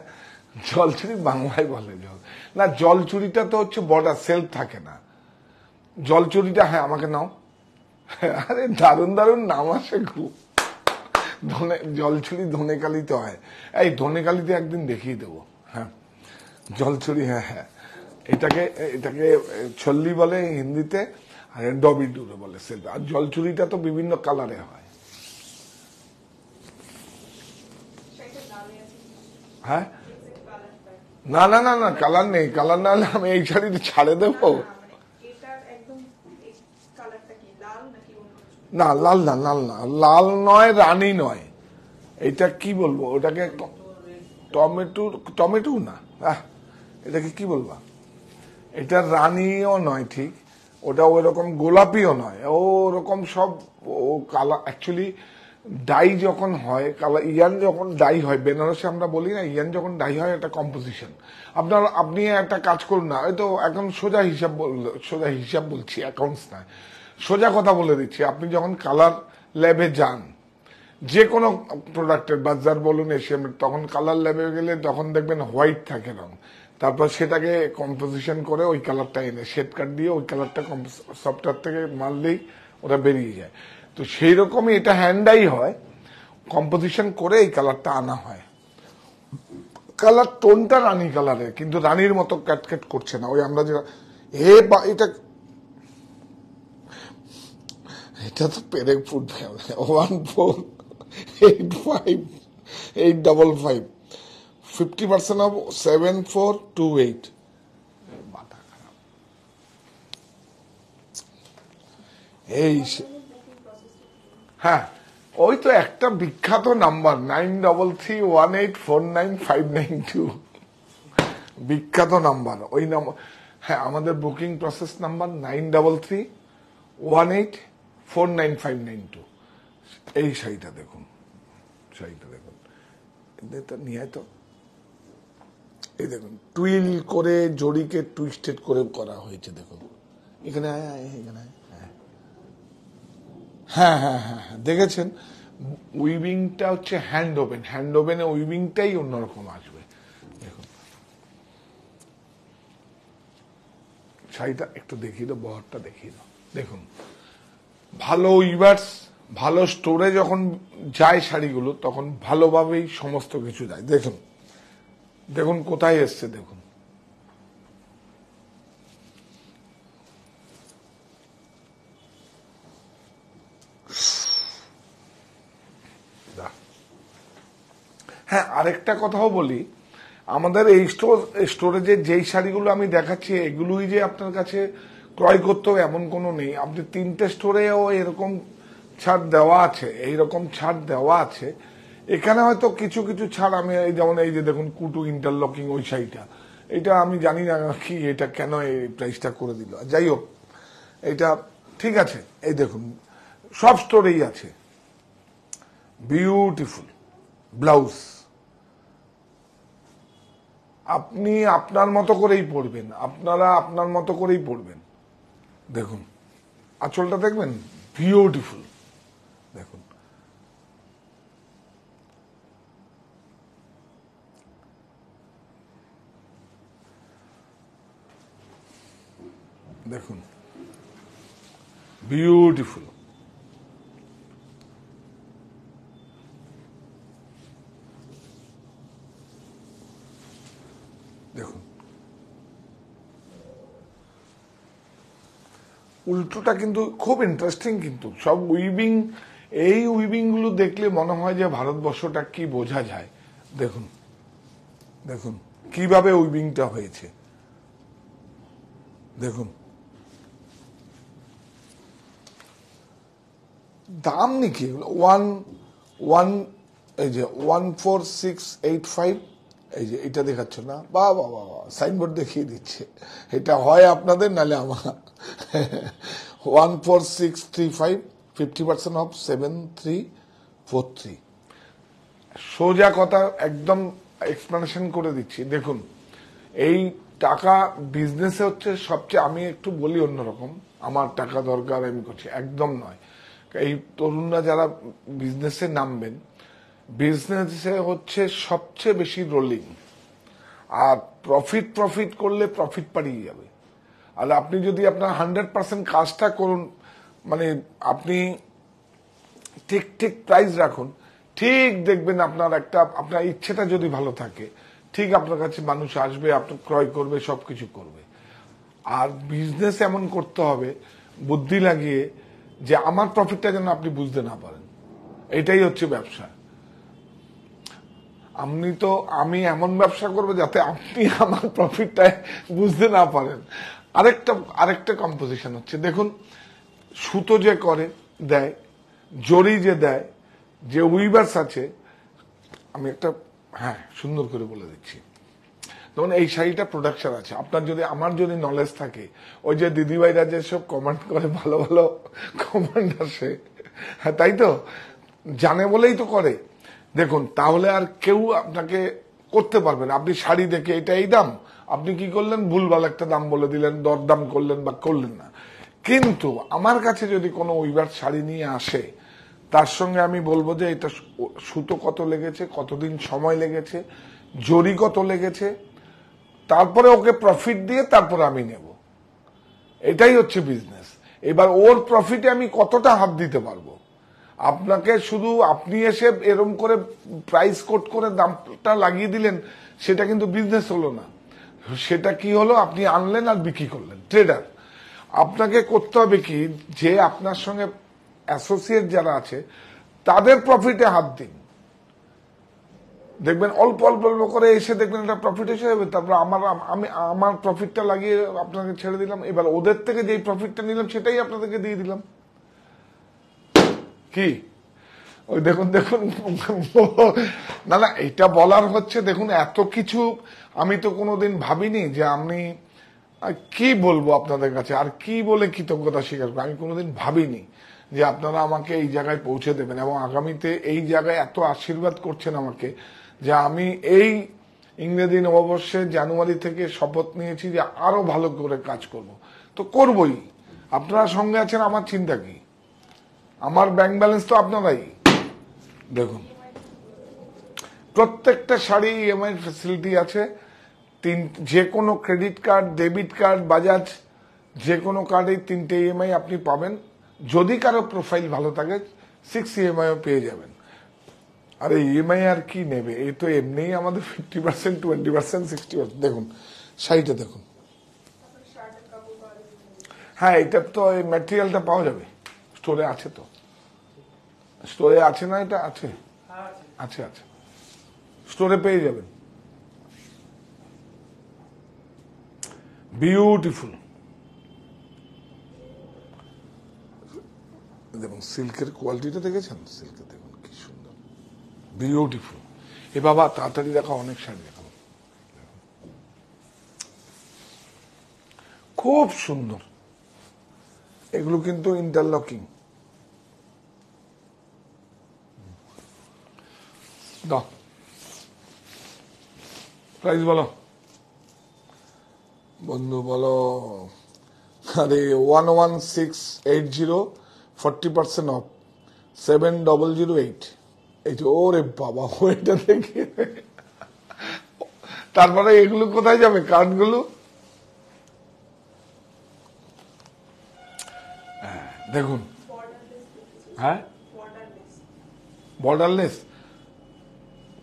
চুরি বাংলায় বলে জল না চুরিটা তো হচ্ছে বর্ডার সেলফ থাকে না জলচুরিটা হ্যাঁ আমাকে নাও আরে দারুণ দারুণ নাম আসে খুব ধনে জলচুরি ধনেকালিতে হয় এই ধনেকালিতে একদিন দেখিয়ে দেবো হ্যাঁ চুরি হ্যাঁ হ্যাঁ এটাকে এটাকে ছল্লি বলে হিন্দিতে আর ডবি ডুরে বলে সেলফ আর চুরিটা তো বিভিন্ন কালারে হয় হ্যাঁ না না না না কালার নেই কালার না হলে আমি এই শাড়ি ছাড়ে দেব না লাল না লাল না লাল নয় রানী নয় এটা কি বলবো ওটাকে টমেটোর টমেটো না হ্যাঁ এটাকে কি বলবো এটা রানীও নয় ঠিক ওটা ওরকম গোলাপিও নয় ও ওরকম সব ও কালার অ্যাকচুয়ালি ডাই যখন হয় কালা ইয়ান যখন ডাই হয় বেনারসে আমরা বলি না ইয়ান যখন ডাই হয় একটা কম্পোজিশন আপনার আপনি একটা কাজ করুন না হয়তো এখন সোজা হিসাব সোজা হিসাব বলছি অ্যাকাউন্টস না সোজা কথা বলে দিচ্ছি আপনি যখন কালার ল্যাবে যান যে কোনো প্রোডাক্টের বাজার বলুন এসে তখন কালার ল্যাবে গেলে তখন দেখবেন হোয়াইট থাকে রং তারপর সেটাকে কম্পোজিশন করে ওই কালারটা এনে শেড কাট দিয়ে ওই কালারটা সফটওয়্যার থেকে মারলেই ওটা বেরিয়ে যায় তো সেই রকমই এটা হ্যান্ডাই হয় কম্পোজিশন করে এই কালারটা আনা হয় কালার টোনটা রানী কালারে কিন্তু রানীর মতো ক্যাটক্যাট করছে না ওই আমরা যেটা এ বা এটা এটা তো পেরে ফুড one four eight five eight double five fifty percent off seven four two eight এই হ্যাঁ ওই তো একটা বিখ্যাত number nine double three one eight four nine five nine two বিখ্যাত নাম্বার ওই নাম্বার হ্যাঁ আমাদের booking process number nine double three one eight four nine five nine two এই শাড়িটা দেখুন শাড়িটা দেখুন নিয়ে তো এই দেখুন টুইল করে জড়িকে টুইস্টেড করে করা হয়েছে দেখুন এখানে এখানে হ্যাঁ, হ্যাঁ হ্যাঁ হ্যাঁ দেখেছেন উইভিংটা হচ্ছে হ্যান্ড ওভেন হ্যান্ড ওভেন উইভিংটাই অন্যরকম আসবে দেখুন শাড়িটা একটু দেখিয়ে দাও বহরটা দেখিয়ে দাও দেখুন ভালো উইভার্স ভালো স্টোরে যখন যায় শাড়িগুলো তখন ভালোভাবেই সমস্ত কিছু যায় দেখুন দেখুন কোথায় এসছে দেখুন হ্যাঁ আরেকটা কথাও বলি আমাদের এই স্টোর স্টোরেজে যেই শাড়িগুলো আমি দেখাচ্ছি এগুলোই যে আপনার কাছে ক্রয় করতে হবে এমন কোনো নেই আপনি তিনটে স্টোরেও এরকম ছাড় দেওয়া আছে এইরকম ছাড় দেওয়া আছে এখানে হয়তো কিছু কিছু ছাড় আমি যেমন এই যে দেখুন কুটু ইন্টারলকিং ওই শাড়িটা এটা আমি জানি না কি এটা কেন এই প্রাইসটা করে দিল যাই হোক এটা ঠিক আছে এই দেখুন সব স্টোরেই আছে বিউটিফুল ব্লাউজ আপনি আপনার মতো করেই পড়বেন আপনারা আপনার মতো করেই পড়বেন দেখুন আচলটা দেখবেন বিউটিফুল দেখুন দেখুন বিউটিফুল উল্টোটা কিন্তু খুব ইন্টারেস্টিং কিন্তু সব উইভিং এই উইভিংগুলো দেখলে মনে হয় যে ভারতবর্ষটা কি বোঝা যায় দেখুন দেখুন কিভাবে উইভিংটা হয়েছে দেখুন দাম নাকি ওয়ান ওয়ান এই যে one four six eight five এই যে এটা দেখাচ্ছ না বা বাবা সাইনবোর্ড দেখিয়ে দিচ্ছে এটা হয় আপনাদের নালে আমার one four six three five fifty percent off seven three four three সোজা কথা একদম এক্সপ্লানেশন করে দিচ্ছি দেখুন এই টাকা বিজনেসে হচ্ছে সবচেয়ে আমি একটু বলি অন্যরকম আমার টাকা দরকার আমি করছি একদম নয় এই তরুণরা যারা বিজনেসে নামবেন বিজনেসে হচ্ছে সবচেয়ে বেশি রোলিং আর প্রফিট প্রফিট করলে প্রফিট পাড়িয়ে যাবে আর আপনি যদি আপনার হান্ড্রেড পার্সেন্ট কাজটা করুন মানে আপনি ঠিক ঠিক প্রাইস রাখুন ঠিক দেখবেন আপনার একটা আপনার ইচ্ছেটা যদি ভালো থাকে ঠিক আপনার কাছে মানুষ আসবে আপনার ক্রয় করবে সব কিছু করবে আর বিজনেস এমন করতে হবে বুদ্ধি লাগিয়ে যে আমার প্রফিটটা যেন আপনি বুঝতে না পারেন এটাই হচ্ছে ব্যবসা আপনি তো আমি এমন ব্যবসা করবো যাতে আপনি আমার প্রফিটটা বুঝতে না পারেন আরেকটা আরেকটা কম্পোজিশন হচ্ছে দেখুন সুতো যে করে দেয় জরি যে দেয় যে উইভার্স আছে আমি একটা হ্যাঁ সুন্দর করে বলে দিচ্ছি তখন এই শাড়িটা প্রোডাকশন আছে আপনার যদি আমার যদি নলেজ থাকে ওই যে দিদিভাইরা যে সব কমান্ড করে ভালো ভালো কমান্ড আসে হ্যাঁ তাই তো জানে বলেই তো করে দেখুন তাহলে আর কেউ আপনাকে করতে পারবেন আপনি শাড়ি দেখে এটা এই দাম আপনি কি করলেন ভুলভাল একটা দাম বলে দিলেন দরদাম করলেন বা করলেন না কিন্তু আমার কাছে যদি কোনো উইবার শাড়ি নিয়ে আসে তার সঙ্গে আমি বলবো যে এটা সুতো কত লেগেছে কতদিন সময় লেগেছে জরি কত লেগেছে তারপরে ওকে প্রফিট দিয়ে তারপরে আমি নেব এটাই হচ্ছে বিজনেস এবার ওর প্রফিটে আমি কতটা হাত দিতে পারবো আপনাকে শুধু আপনি এসে এরম করে প্রাইস কোট করে দামটা লাগিয়ে দিলেন সেটা কিন্তু বিজনেস হলো না সেটা কি হলো আপনি আনলেন আর বিক্রি করলেন ট্রেডার আপনাকে করতে হবে কি যে আপনার সঙ্গে অ্যাসোসিয়েট যারা আছে তাদের প্রফিটে হাত দিন দেখবেন অল্প অল্প অল্প করে এসে দেখবেন এটা প্রফিট এসে যাবে তারপর আমার আমি আমার প্রফিটটা লাগিয়ে আপনাকে ছেড়ে দিলাম এবার ওদের থেকে যেই প্রফিটটা নিলাম সেটাই আপনাদেরকে দিয়ে দিলাম কি ওই দেখুন দেখুন না না এটা বলার হচ্ছে দেখুন এত কিছু আমি তো কোনোদিন ভাবিনি যে আমি কি বলবো আপনাদের কাছে আর কি বলে কৃতজ্ঞতা স্বীকার করবো আমি কোনোদিন ভাবিনি যে আপনারা আমাকে এই জায়গায় পৌঁছে দেবেন এবং আগামীতে এই জায়গায় এত আশীর্বাদ করছেন আমাকে যে আমি এই ইংরেজি নববর্ষে জানুয়ারি থেকে শপথ নিয়েছি যে আরো ভালো করে কাজ করব তো করবই আপনারা সঙ্গে আছেন আমার চিন্তা কি আমার ব্যাংক ব্যালেন্স তো আপনারাই দেখুন প্রত্যেকটা শাড়ি ইএমআই e ফেসিলিটি আছে তিন যে কোনো credit card debit card Bajaj যে কোনো কার্ডে তিনটে ইএমআই e আপনি পাবেন যদি কারো প্রোফাইল ভালো থাকে সিক্স ইএমআইও e পেয়ে যাবেন আর এই ইএমআই আর কি নেবে এ তো এমনিই আমাদের fifty percent twenty percent sixty percent দেখুন শাড়িটা দেখুন হ্যাঁ এটা তো এই ম্যাটেরিয়ালটা পাওয়া যাবে স্টোরে আছে তো স্টোরে আছে না এটা আছে আছে আছে স্টোরে পেয়ে যাবেন বিউটিফুল দেখুন সিল্কের কোয়ালিটিটা দেখেছেন সিল্কে দেখুন কি সুন্দর বিউটিফুল এ বাবা তাড়াতাড়ি দেখা অনেক শাড়ি দেখা খুব সুন্দর এগুলো কিন্তু ইন্টারলকিং দাও প্রাইস বলো বন্ধু বলো আরে one one six eight zero forty percent off seven double zero eight এই যে ওরে বাবা ওইটা দেখে তারপরে এগুলো কোথায় যাবে কার্ডগুলো হ্যাঁ, দেখুন হ্যাঁ বর্ডারলেস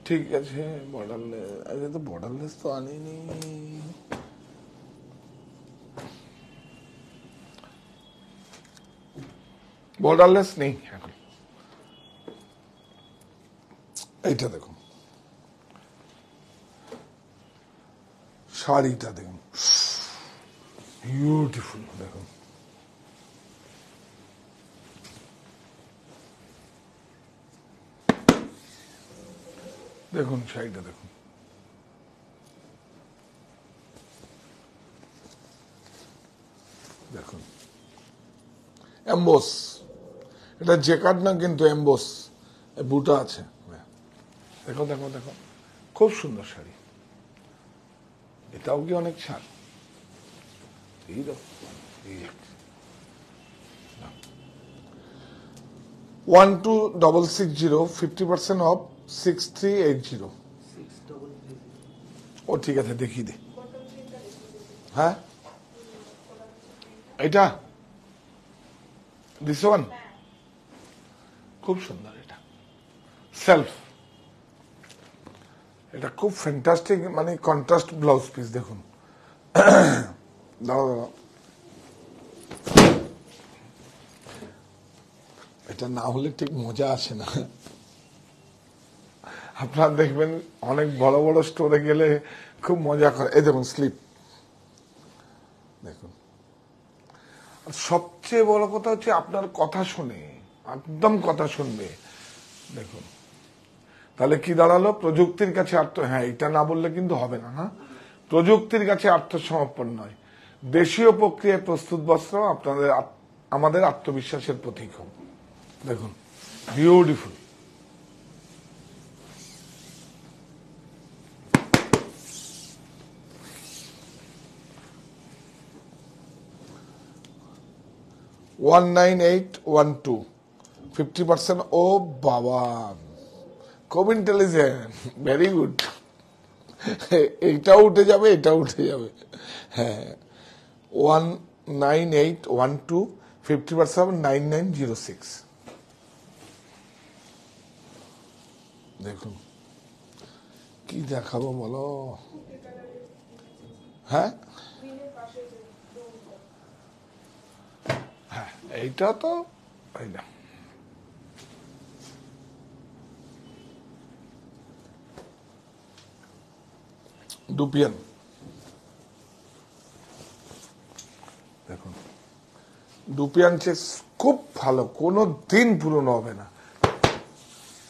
ঠিক আছে বর্ডারলেস আগে তো বর্ডারলেস তো আনিনি বর্ডারলেস নেই এখন এইটা দেখুন শাড়িটা দেখুন বিউটিফুল দেখুন দেখুন শাড়িটা দেখুন দেখুন অ্যাম্বোস এটা জেকাট না কিন্তু অ্যাম্বোস বুটা আছে দেখো দেখো দেখো খুব সুন্দর শাড়ি এটাও কি অনেক ছাড় এই one two double six zero fifty percent off ও ঠিক আছে দে হ্যাঁ এটা দিস ওয়ান খুব সুন্দর এটা সেলফ এটা খুব ফ্যান্টাস্টিক মানে কন্ট্রাস্ট ব্লাউজ পিস দেখুন এটা না হলে ঠিক মজা আসে না আপনারা দেখবেন অনেক বড় বড় স্টোরে গেলে খুব মজা করে এই দেখুন স্লিপ দেখুন সবচেয়ে বড় কথা হচ্ছে আপনার কথা শুনে একদম কথা শুনবে দেখুন তাহলে কি দাঁড়ালো প্রযুক্তির কাছে আত্ম হ্যাঁ এটা না বললে কিন্তু হবে না হ্যাঁ প্রযুক্তির কাছে আত্মসমর্পণ নয় দেশীয় প্রক্রিয়ায় প্রস্তুত বস্ত্র আপনাদের আমাদের আত্মবিশ্বাসের প্রতীক দেখুন beautiful one nine eight one two fifty percent ও বাবা খুব ইন্টেলিজেন্ট ভেরি গুড এইটাও উঠে যাবে এটা উঠে যাবে হ্যাঁ one nine eight one two fifty percent nine nine zero six দেখুন কি দেখাবো বলো হ্যাঁ এইটা তো এই না দুপিয়ান দেখুন দুপিয়ান চেক্স খুব ভালো কোনো দিন পুরনো হবে না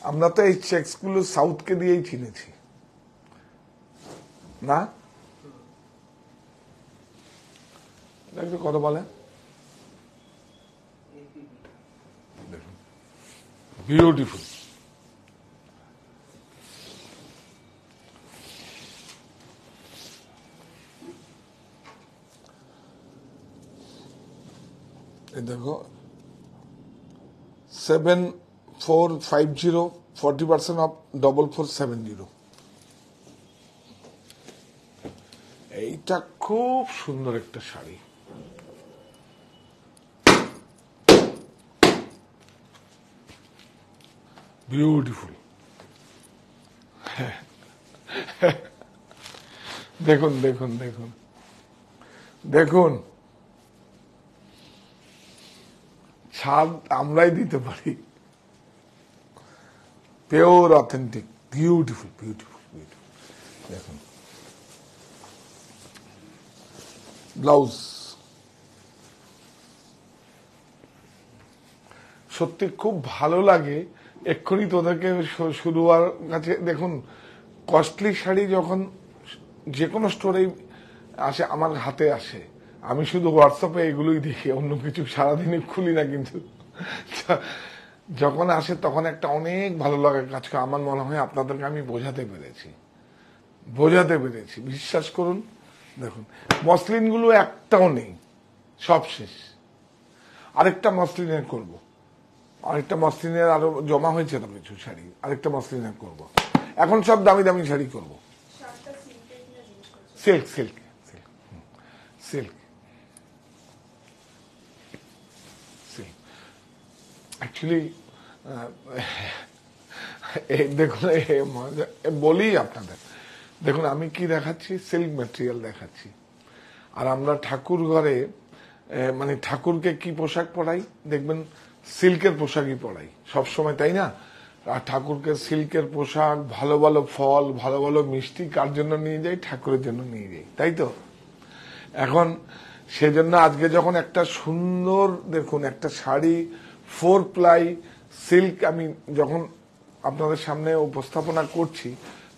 আমরা তো এই চেক্সগুলো সাউথকে দিয়েই চিনেছি না দেখো কত বলেন Beautiful. দেখো seven four five zero forty percent off double four seven zero এইটা খুব সুন্দর একটা শাড়ি বিউটিফুল দেখুন দেখুন দেখুন দেখুন ছাদ আমরাই দিতে পারি pure authentic beautiful beautiful beautiful দেখুন ব্লাউজ সত্যি খুব ভালো লাগে এক্ষুনি তোদেরকে শুরু আর কাছে দেখুন কস্টলি শাড়ি যখন যে কোনো স্টোরেই আসে আমার হাতে আসে আমি শুধু হোয়াটসঅ্যাপে এগুলোই দেখি অন্য কিছু সারাদিনই খুলি না কিন্তু যখন আসে তখন একটা অনেক ভালো লাগা কাজ করে আমার মনে হয় আপনাদেরকে আমি বোঝাতে পেরেছি বোঝাতে পেরেছি বিশ্বাস করুন দেখুন মসলিনগুলো একটাও নেই সব শেষ আরেকটা মসলিনের করবো আরেকটা মসলিনের আরো জমা হয়েছে তো কিছু শাড়ি আরেকটা মসলিনের করব এখন সব দামি দামি শাড়ি করব সিল্ক সিল্ক সিল্ক অ্যাকচুয়ালি দেখুন বলি আপনাদের দেখুন আমি কি দেখাচ্ছি সিল্ক ম্যাটেরিয়াল দেখাচ্ছি আর আমরা ঠাকুর ঘরে মানে ঠাকুরকে কি পোশাক পরাই দেখবেন সিল্কের পোশাকই পরাই সবসময় তাই না আর ঠাকুরকে সিল্কের পোশাক ভালো ভালো ফল ভালো ভালো মিষ্টি কার জন্য নিয়ে যাই ঠাকুরের জন্য নিয়ে যাই তাই তো এখন সেজন্য আজকে যখন একটা সুন্দর দেখুন একটা শাড়ি ফোর প্লাই সিল্ক আমি যখন আপনাদের সামনে উপস্থাপনা করছি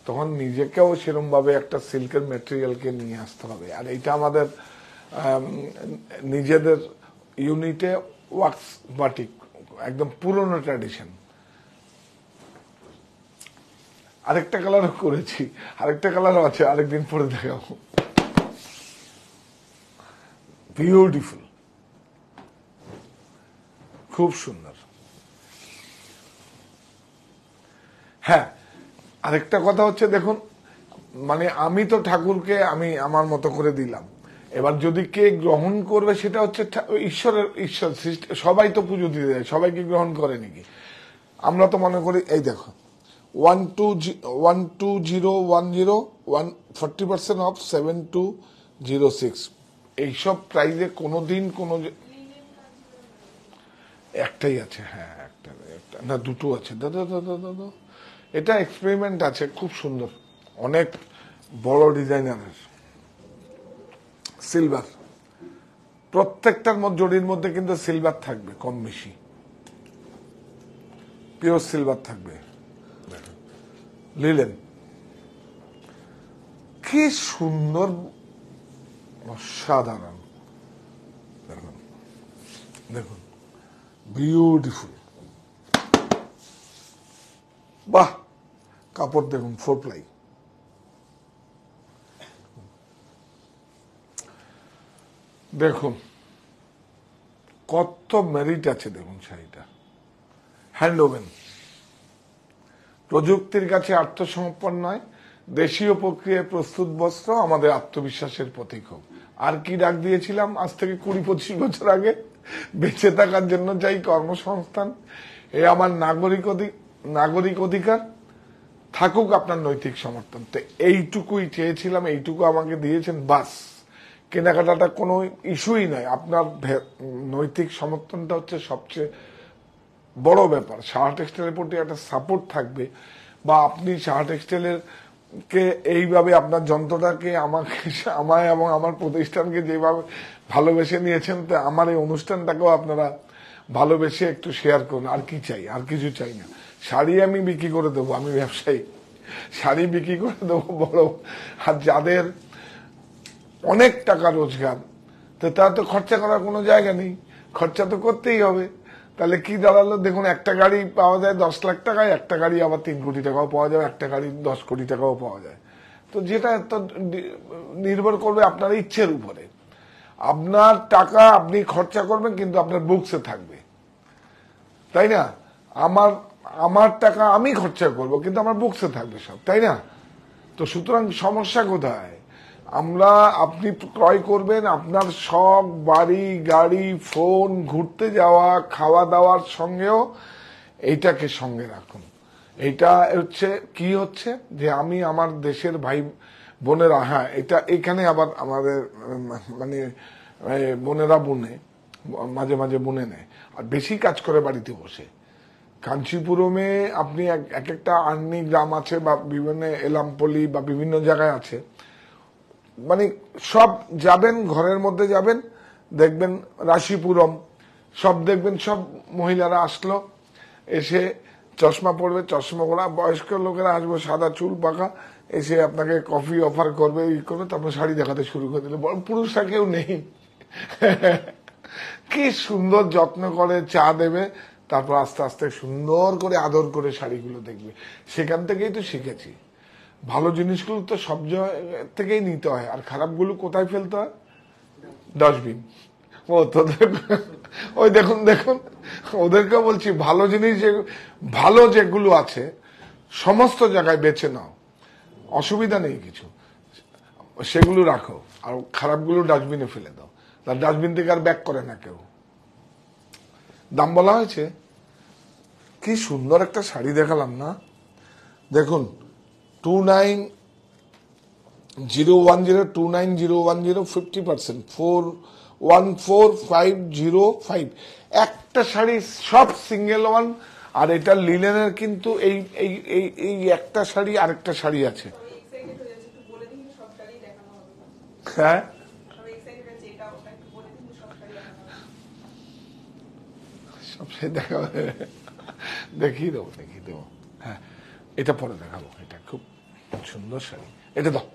তখন নিজেকেও সেরমভাবে একটা সিল্কের মেটেরিয়ালকে নিয়ে আসতে হবে আর এটা আমাদের নিজেদের ইউনিটে ওয়াক্স বাটিক একদম পুরনো ট্র্যাডিশন আরেকটা কালারও করেছি আরেকটা কালারও আছে আরেকদিন পরে দেখাবো বিউটিফুল খুব সুন্দর হ্যাঁ আরেকটা কথা হচ্ছে দেখুন মানে আমি তো ঠাকুরকে আমি আমার মতো করে দিলাম এবার যদি কে গ্রহণ করবে সেটা হচ্ছে ঈশ্বরের ঈশ্বর সৃষ্টি সবাই তো পুজো দিতে যায় সবাই কি গ্রহণ করে নাকি আমরা তো মনে করি এই দেখো one two one two zero one zero one forty percent off seven two zero six এইসব প্রাইজে কোনো দিন কোনো একটাই আছে হ্যাঁ একটা একটা না দুটো আছে দাদা দাদা দাদা এটা এক্সপেরিমেন্ট আছে খুব সুন্দর অনেক বড় ডিজাইনারের সিলভার প্রত্যেকটার মধ্যে জরির মধ্যে কিন্তু সিলভার থাকবে কম বেশি পিওর সিলভার থাকবে লিলেন কি সুন্দর অসাধারণ দেখুন দেখুন বিউটিফুল বাহ কাপড় দেখুন ফোর প্লাই দেখুন কত মেরিট আছে দেখুন শাড়িটা হ্যান্ড ওভেন প্রযুক্তির কাছে আত্মসমর্পণ নয় দেশীয় প্রক্রিয়ায় প্রস্তুত বস্ত্র আমাদের আত্মবিশ্বাসের প্রতীক হোক আর কি ডাক দিয়েছিলাম আজ থেকে কুড়ি পঁচিশ বছর আগে বেঁচে থাকার জন্য চাই কর্মসংস্থান এ আমার নাগরিক নাগরিক অধিকার থাকুক আপনার নৈতিক সমর্থন তো এইটুকুই চেয়েছিলাম এইটুকু আমাকে দিয়েছেন বাস কেনাকাটাটা কোনো ইস্যুই নয় আপনার নৈতিক সমর্থনটা হচ্ছে সবচেয়ে বড় ব্যাপার সাহা টেক্সটাইলের প্রতি একটা সাপোর্ট থাকবে বা আপনি সাহা টেক্সটাইলের কে এইভাবে আপনার যন্ত্রটাকে আমাকে আমায় এবং আমার প্রতিষ্ঠানকে যেভাবে ভালোবেসে নিয়েছেন তো আমার এই অনুষ্ঠানটাকেও আপনারা ভালোবেসে একটু শেয়ার করুন আর কি চাই আর কিছু চাই না শাড়ি আমি বিক্রি করে দেবো আমি ব্যবসায়ী শাড়ি বিক্রি করে দেবো বড় আর যাদের অনেক টাকা রোজগার তো তার তো খরচা করার কোনো জায়গা নেই খরচা তো করতেই হবে তাহলে কি দাঁড়ালো দেখুন একটা গাড়ি পাওয়া যায় দশ লাখ টাকায় একটা গাড়ি আবার তিন কোটি টাকাও পাওয়া যাবে একটা গাড়ি দশ কোটি টাকাও পাওয়া যায় তো যেটা তো নির্ভর করবে আপনার ইচ্ছের উপরে আপনার টাকা আপনি খরচা করবেন কিন্তু আপনার বুকসে থাকবে তাই না আমার আমার টাকা আমি খরচা করব কিন্তু আমার বুকসে থাকবে সব তাই না তো সুতরাং সমস্যা কোথায় আমরা আপনি ক্রয় করবেন আপনার শখ বাড়ি গাড়ি ফোন ঘুরতে যাওয়া খাওয়া দাওয়ার সঙ্গেও এইটাকে সঙ্গে রাখুন এটা হচ্ছে কি হচ্ছে যে আমি আমার দেশের ভাই বোনেরা হ্যাঁ এটা এখানে আবার আমাদের মানে বোনেরা বনে মাঝে মাঝে বনে নেয় আর বেশি কাজ করে বাড়িতে বসে কাঞ্চিপুরমে আপনি এক একটা আর্নি গ্রাম আছে বা বিভিন্ন এলামপলি বা বিভিন্ন জায়গায় আছে মানে সব যাবেন ঘরের মধ্যে যাবেন দেখবেন রাশিপুরম সব দেখবেন সব মহিলারা আসলো এসে চশমা পড়বে চশমা পড়া বয়স্ক লোকেরা আসবে সাদা চুল পাকা এসে আপনাকে কফি অফার করবে ই করবে তারপর শাড়ি দেখাতে শুরু করে দিল পুরুষরা কেউ নেই কি সুন্দর যত্ন করে চা দেবে তারপর আস্তে আস্তে সুন্দর করে আদর করে শাড়িগুলো দেখবে সেখান থেকেই তো শিখেছি ভালো জিনিসগুলো তো সব থেকেই নিতে হয় আর খারাপগুলো কোথায় ফেলতে হয় ডাস্টবিন ও তোদের ওই দেখুন দেখুন ওদেরকে বলছি ভালো জিনিস যে ভালো যেগুলো আছে সমস্ত জায়গায় বেছে নাও অসুবিধা নেই কিছু সেগুলো রাখো আর খারাপগুলো ডাস্টবিনে ফেলে দাও তার ডাস্টবিন থেকে আর ব্যাক করে না কেউ দাম বলা হয়েছে কি সুন্দর একটা শাড়ি দেখালাম না দেখুন two nine zero one zero two nine zero one zero fifty percent four one four five zero five একটা শাড়ি সব সিঙ্গেল ওয়ান আর এটা লিলেনের কিন্তু এই এই এই একটা শাড়ি আরেকটা শাড়ি আছে হ্যাঁ সব সে দেখা দেখি দেবো দেখিয়ে দেবো হ্যাঁ এটা পরে দেখাবো সুন্দর শাড়ি এটা দাও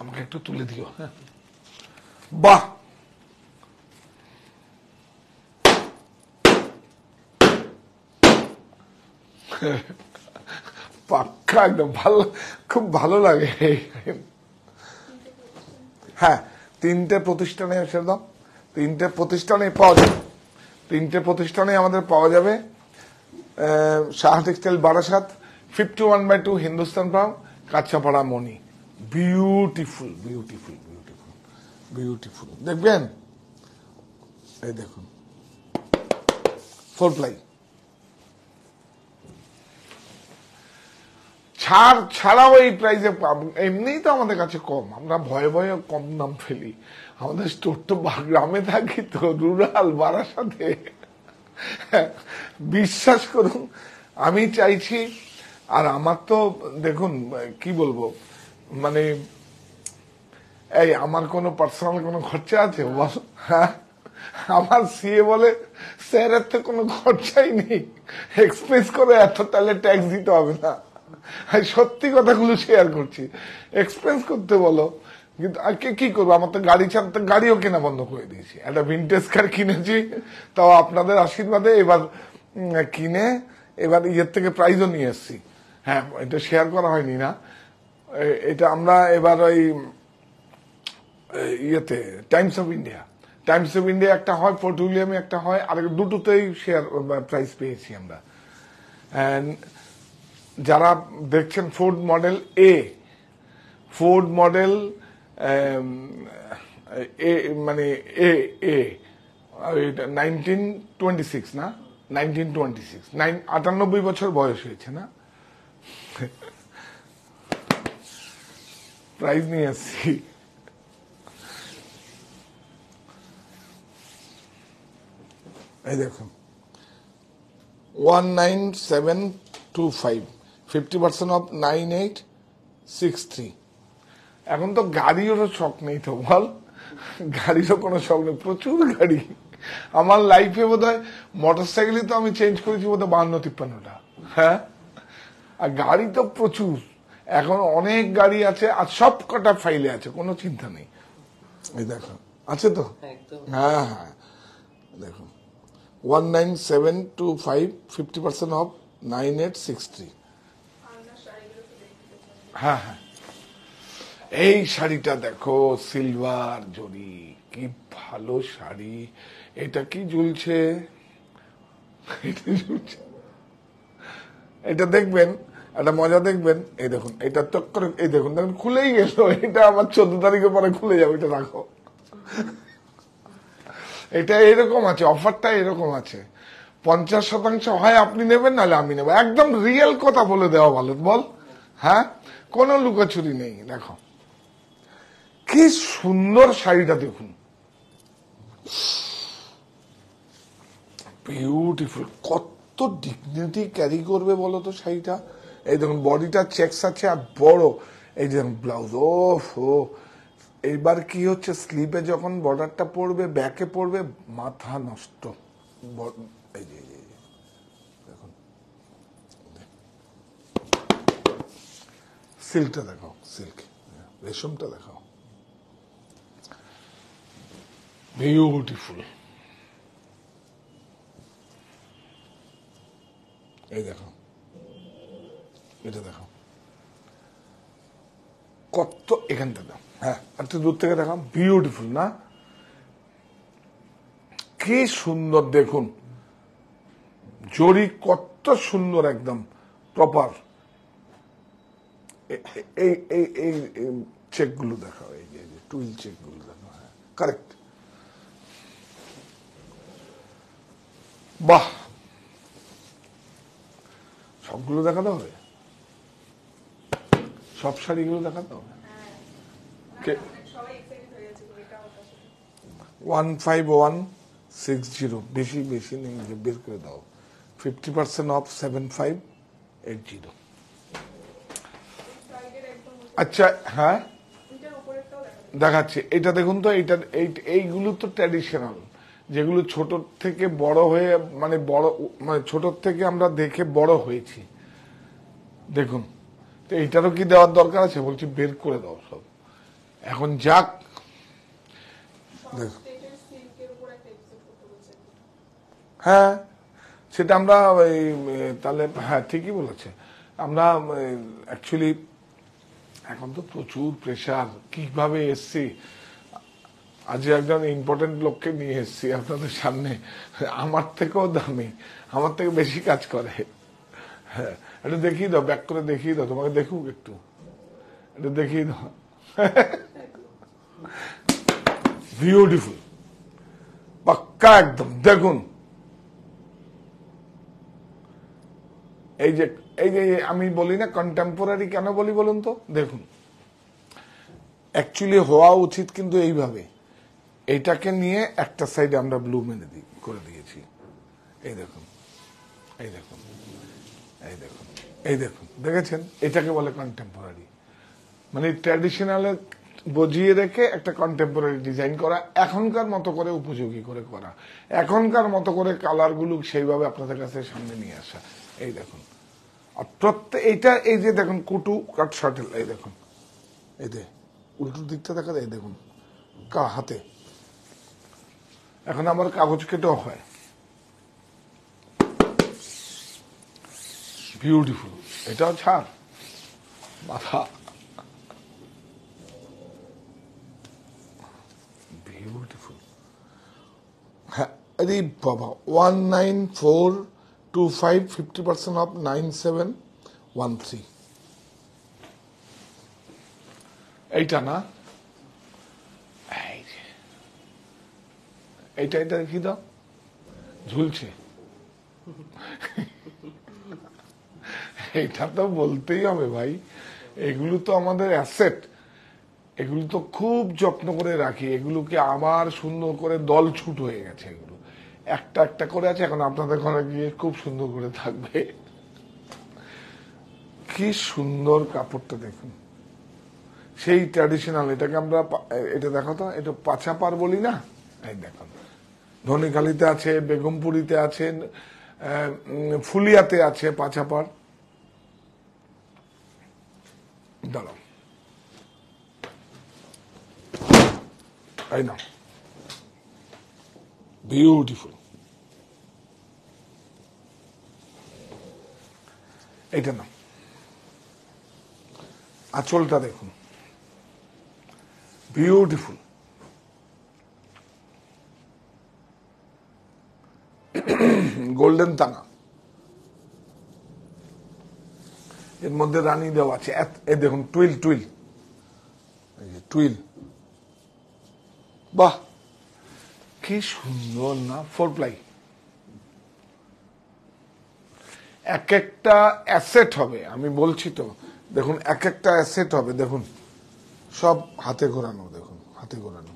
আমাকে একটু তুলে দিও হ্যাঁ বাহ পাক্কা একদম ভালো খুব ভালো লাগে হ্যাঁ তিনটে প্রতিষ্ঠানে এসে দাম তিনটে প্রতিষ্ঠানে পাওয়া যাবে তিনটে প্রতিষ্ঠানে আমাদের পাওয়া যাবে Shah textile Barasat fifty one by two Hindustan pump Kanchrapara Mani beautiful beautiful beautiful beautiful দেখবেন এই দেখুন ফোর প্লাই ছাড় ছাড়াও এই প্রাইজে এমনিই তো আমাদের কাছে কম আমরা ভয়ে ভয়ে কম দাম ফেলি আমাদের স্টোর তো গ্রামে থাকি তো রুরাল বারাসাতে বিশ্বাস করুন আমি চাইছি আর আমার তো দেখুন কি বলবো মানে এই আমার কোনো পার্সোনাল কোনো খরচা আছে বল হ্যাঁ আমার সিএ বলে স্যার এর তো কোনো খরচাই নেই এক্সপ্রেস করে এত তাহলে ট্যাক্স দিতে হবে না সত্যি কথাগুলো শেয়ার করছি এক্সপ্রেস করতে বলো কিন্তু আজকে কি করবো আমার তো গাড়ি ছাড়তে তো গাড়িও কেনা বন্ধ করে দিয়েছি একটা ভিনটেজ কার কিনেছি তাও আপনাদের আশীর্বাদে এবার কিনে এবার ইয়ের থেকে প্রাইজও নিয়ে এসছি হ্যাঁ এটা শেয়ার করা হয়নি না এটা আমরা এবার ওই ইয়েতে Times of India Times of India একটা হয় পোর্টুলিয়ামে একটা হয় আর দুটোতেই শেয়ার প্রাইজ পেয়েছি আমরা যারা দেখছেন Ford model A Ford model A মানে A A nineteen twenty six না নাইনটিন টোয়েন্টি সিক্স নাইন বছর বয়স হয়েছে না প্রাইজ নিয়ে এসছি দেখুন one nine seven two five fifty percent off nine eight six three এখন তো গাড়িরও শখ নেই তো বল গাড়িরও কোনো শখ নেই প্রচুর গাড়ি আমার লাইফে বোধ হয় মোটর সাইকেলই তো আমি চেঞ্জ করেছি বোধ হয় বাহান্ন তিপ্পান্নটা হ্যাঁ আর গাড়ি তো প্রচুর এখন অনেক গাড়ি আছে আর সব কটা ফাইলে আছে কোনো চিন্তা নেই দেখো আছে তো হ্যাঁ হ্যাঁ দেখো one nine seven two five fifty percent off nine eight six three হ্যাঁ হ্যাঁ এই শাড়িটা দেখো সিলভার জড়ি কি ভালো শাড়ি এটা কি ঝুলছে এটা দেখবেন একটা মজা দেখবেন এই দেখুন এটা চক করে এই দেখুন দেখুন খুলেই গেল এটা আমার চোদ্দ তারিখে পরে খুলে যাবে এটা রাখো এটা এরকম আছে অফারটা এরকম আছে পঞ্চাশ শতাংশ হয় আপনি নেবেন নাহলে আমি নেবো একদম রিয়েল কথা বলে দেওয়া ভালো বল হ্যাঁ কোনো লুকাছুরি নেই দেখো কি সুন্দর শাড়িটা দেখুন বিউটিফুল কত ডিগনিটি ক্যারি করবে বলো তো শাড়িটা এই দেখুন বডিটা চেক্স আছে আর বড় এই যে ব্লাউজ ও এইবার কি হচ্ছে স্লিপে যখন বর্ডারটা পড়বে ব্যাকে পড়বে মাথা নষ্ট সিল্কটা দেখাও সিল্ক রেশমটা দেখাও বিউটিফুল এই দেখো এটা কত এখান থেকে হ্যাঁ একটু দূর থেকে দেখাম বিউটিফুল না কি সুন্দর দেখুন জরি কত সুন্দর একদম প্রপার এই এই এই চেকগুলো দেখাও এই যে টুইল চেকগুলো দেখাও হ্যাঁ কারেক্ট বাহ সবগুলো দেখাতে হবে সব শাড়িগুলো দেখাতো one five one six zero বেশি বেশি নেই বের করে দাও fifty percent off seven five eight zero আচ্ছা হ্যাঁ দেখাচ্ছি এটা দেখুন তো এইটা এইগুলো তো ট্র্যাডিশনাল যেগুলো ছোট থেকে বড় হয়ে মানে বড় মানে ছোট থেকে আমরা দেখে বড় হয়েছি দেখুন তো এটারও কি দেওয়ার দরকার আছে বলছি বের করে দাও সব এখন যাক হ্যাঁ সেটা আমরা ওই তাহলে হ্যাঁ ঠিকই বলেছে আমরা অ্যাকচুয়ালি এখন তো প্রচুর প্রেশার কিভাবে এসছি আজ একজন ইম্পর্টেন্ট লোককে নিয়ে এসছি আপনাদের সামনে আমার থেকেও দামি আমার থেকে বেশি কাজ করে হ্যাঁ এটা দেখিয়ে দাও ব্যাক করে দেখিয়ে দাও তোমাকে দেখুক একটু এটা দেখিয়ে দাও বিউটিফুল পাক্কা একদম দেখুন এই যে এই যে আমি বলি না কন্টেম্পোরারি কেন বলি বলুন তো দেখুন অ্যাকচুয়ালি হওয়া উচিত কিন্তু এইভাবে এইটাকে নিয়ে একটা সাইডে আমরা ব্লু মেনে দিই করে দিয়েছি এই দেখুন এই দেখুন এই দেখুন এই দেখুন দেখেছেন এটাকে বলে কন্টেম্পোরারি মানে ট্র্যাডিশনাল বজিয়ে রেখে একটা কন্টেম্পোরারি ডিজাইন করা এখনকার মতো করে উপযোগী করে করা এখনকার মতো করে কালারগুলো সেইভাবে আপনাদের কাছে সামনে নিয়ে আসা এই দেখুন আর প্রত্যেক এইটা এই যে দেখুন কুটু কাট শার্টেল এই দেখুন এই দে উল্টো দিকটা দেখা যায় দেখুন কা হাতে এখন আমার কাগজ কেটেও হয় বিউটিফুল এটা ছাড় মাথা বিউটিফুল হ্যাঁ আরে বাবা one nine four two five fifty percent off nine seven one three এইটা না এইটা এটা কি দাও ঝুলছে এটা তো বলতেই হবে ভাই এগুলো তো আমাদের অ্যাসেট এগুলো তো খুব যত্ন করে রাখি এগুলোকে আবার সুন্দর করে দল ছুট হয়ে গেছে এগুলো একটা একটা করে আছে এখন আপনাদের ঘরে গিয়ে খুব সুন্দর করে থাকবে কি সুন্দর কাপড়টা দেখুন সেই ট্র্যাডিশনাল এটাকে আমরা এটা দেখো তো এটা পাছাপার বলি না এই দেখো ধনেখালিতে আছে বেগমপুরিতে আছে ফুলিয়াতে আছে পাছাপাড় dalam. I know. Beautiful. এটা না আঁচলটা দেখুন বিউটিফুল গোল্ডেন টানা এর মধ্যে রানি দেওয়া আছে এ দেখুন টুইল টুইল টুইল বাহ কি সুন্দর না ফোর প্লাই এক একটা অ্যাসেট হবে আমি বলছি তো দেখুন এক একটা অ্যাসেট হবে দেখুন সব হাতে ঘোরানো দেখুন হাতে ঘোরানো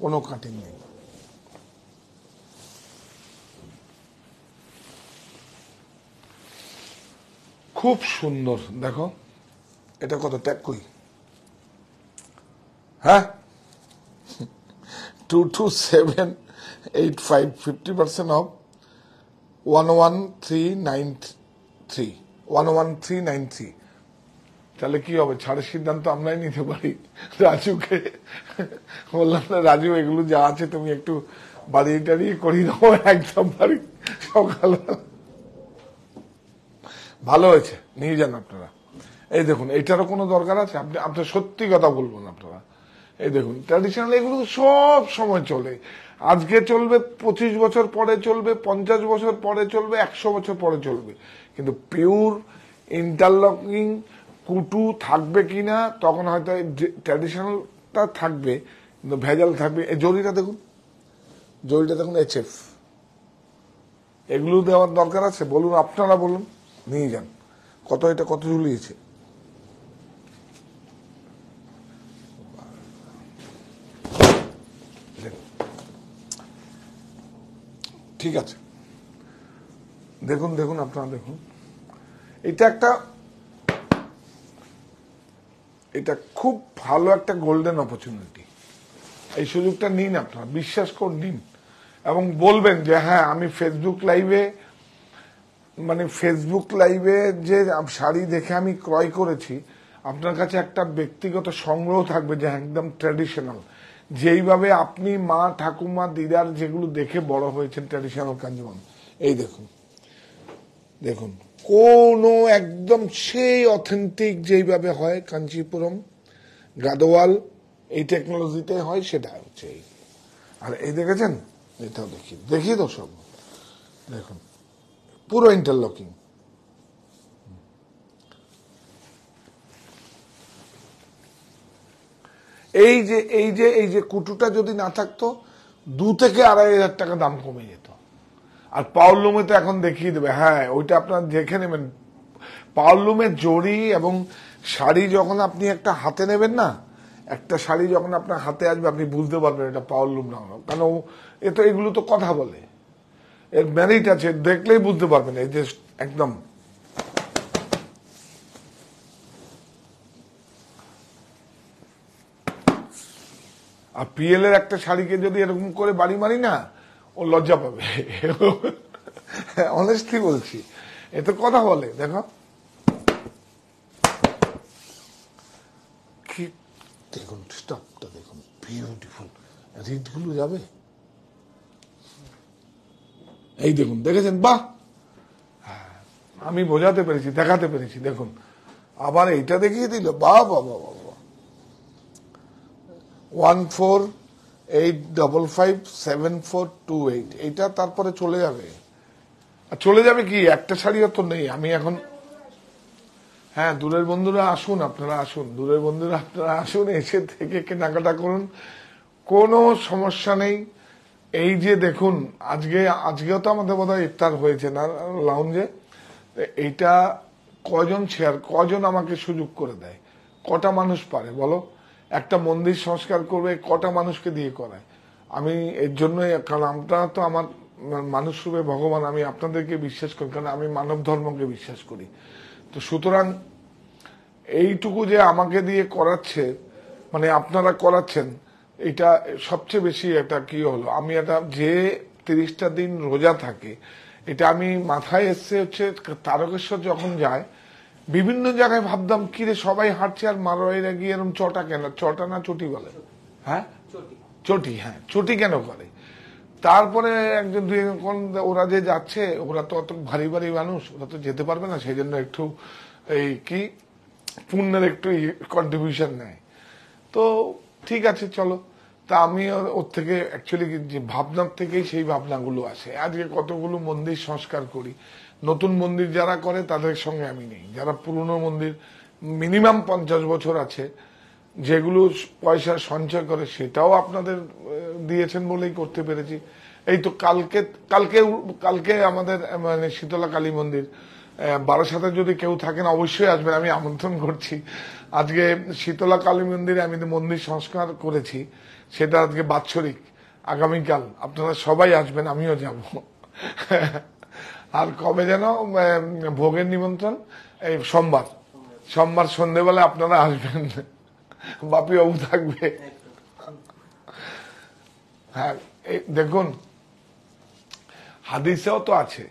কোনো কাটিং নেই খুব সুন্দর দেখো এটা কত ত্যাগ কই হ্যাঁ two two seven eight five fifty percent off one one three nine three one one three nine three তাহলে কি হবে ছাড়ের সিদ্ধান্ত আমরাই নিতে পারি রাজুকে বললাম না রাজু এগুলো যা আছে তুমি একটু বাড়ি টাড়িয়ে করি দাও একদম বাড়ি সকালবেলা ভালো হয়েছে নিয়ে যান আপনারা এই দেখুন এটারও কোনো দরকার আছে আপনি আপনার সত্যি কথা বলবেন আপনারা এই দেখুন ট্র্যাডিশনাল এগুলো সব সময় চলে আজকে চলবে পঁচিশ বছর পরে চলবে পঞ্চাশ বছর পরে চলবে একশো বছর পরে চলবে কিন্তু পিওর ইন্টারলকিং কুটু থাকবে কি না তখন হয়তো ট্র্যাডিশনালটা থাকবে কিন্তু ভেজাল থাকবে এই জরিটা দেখুন জরিটা দেখুন এইচএফ এগুলো দেওয়ার দরকার আছে বলুন আপনারা বলুন নিয়ে যান কত এটা কত ঝুলিয়েছে ঠিক আছে দেখুন দেখুন আপনারা দেখুন এটা একটা এটা খুব ভালো একটা গোল্ডেন অপরচুনিটি এই সুযোগটা নিন আপনারা বিশ্বাস করে নিন এবং বলবেন যে হ্যাঁ আমি ফেসবুক লাইভে মানে ফেসবুক লাইভে যে শাড়ি দেখে আমি ক্রয় করেছি আপনার কাছে একটা ব্যক্তিগত সংগ্রহ থাকবে যে একদম ট্র্যাডিশনাল যেইভাবে আপনি মা ঠাকুমা দিদার যেগুলো দেখে বড় হয়েছেন ট্র্যাডিশনাল কাঞ্জিবাম এই দেখুন দেখুন কোনো একদম সেই অথেন্টিক যেইভাবে হয় কাঞ্চিপুরম গাদোয়াল এই টেকনোলজিতে হয় সেটা হচ্ছে এই আর এই দেখেছেন এটাও দেখি দেখি তো সব দেখুন পুরো ইন্টারলকিং এই যে এই যে এই যে কুটুটা যদি না থাকতো দু থেকে আড়াই হাজার টাকা দাম কমে যেত আর পাওয়ারলুমে তো এখন দেখিয়ে দেবে হ্যাঁ ওইটা আপনার দেখে নেবেন পাওয়ারলুমের জড়ি এবং শাড়ি যখন আপনি একটা হাতে নেবেন না একটা শাড়ি যখন আপনার হাতে আসবে আপনি বুঝতে পারবেন এটা পাওয়ারলুম না কারণ এ তো এগুলো তো কথা বলে এর ম্যারিট আছে দেখলেই বুঝতে পারবেন এই যে একদম আর পিএল এর একটা শাড়িকে যদি এরকম করে বাড়ি মারি না ও লজ্জা পাবে অনেস্টলি বলছি তো কথা বলে দেখো দেখুন স্টপটা দেখুন বিউটিফুল রিদগুলো যাবে এই দেখুন দেখেছেন বাহ হ্যাঁ, আমি বোঝাতে পেরেছি দেখাতে পেরেছি দেখুন আবার এইটা দেখিয়ে দিল বাহ বা বা বা one four eight double five seven four two eight এইটা তারপরে চলে যাবে চলে যাবে কি একটা শাড়ি তো নেই আমি এখন হ্যাঁ দূরের বন্ধুরা আসুন আপনারা আসুন দূরের বন্ধুরা আপনারা আসুন এসে থেকে কেনাকাটা করুন কোনো সমস্যা নেই এই যে দেখুন আজকে আজকেও তো আমাদের বোধহয় ইফতার হয়েছে না লাউঞ্জে এইটা কজন শেয়ার কজন আমাকে সুযোগ করে দেয় কটা মানুষ পারে বলো একটা মন্দির সংস্কার করবে কটা মানুষকে দিয়ে করায় আমি এর জন্যই কারণ আমরা তো আমার মানুষ রূপে ভগবান আমি আপনাদেরকে বিশ্বাস করি কারণ আমি মানব ধর্মকে বিশ্বাস করি তো সুতরাং এইটুকু যে আমাকে দিয়ে করাচ্ছে মানে আপনারা করাচ্ছেন এটা সবচেয়ে বেশি একটা কি হলো আমি একটা যে তিরিশটা দিন রোজা থাকি এটা আমি মাথায় এসছে হচ্ছে তারকেশ্বর যখন যায় বিভিন্ন জায়গায় ভাবতাম কি রে সবাই হাঁটছে আর মারোয়ারিরা গিয়ে এরকম চটা কেন চটা না চটি বলে হ্যাঁ চটি হ্যাঁ চটি কেন করে তারপরে একজন দুই কোন ওরা যে যাচ্ছে ওরা তো অত ভারী ভারী মানুষ ওরা তো যেতে পারবে না সেই জন্য একটু এই কি পুণ্যের একটু কন্ট্রিবিউশন নেয় তো ঠিক আছে চলো তা আমি ওর থেকে অ্যাকচুয়ালি যে ভাবনার থেকেই সেই ভাবনাগুলো আসে আজকে কতগুলো মন্দির সংস্কার করি নতুন মন্দির যারা করে তাদের সঙ্গে আমি নেই যারা পুরনো মন্দির মিনিমাম পঞ্চাশ বছর আছে যেগুলো পয়সা সঞ্চয় করে সেটাও আপনাদের দিয়েছেন বলেই করতে পেরেছি এই তো কালকে কালকে কালকে আমাদের মানে শীতলা কালী মন্দির সাথে যদি কেউ থাকেন অবশ্যই আসবেন আমি আমন্ত্রণ করছি আজকে শীতলা কালী মন্দিরে আমি মন্দির সংস্কার করেছি সেটা আজকে বাৎসরিক আগামীকাল আপনারা সবাই আসবেন আমিও যাব আর কবে যেন ভোগের নিমন্ত্রণ এই সোমবার সোমবার সন্ধেবেলা আপনারা আসবেন বাপি বাবু থাকবে হ্যাঁ দেখুন হাদিসেও তো আছে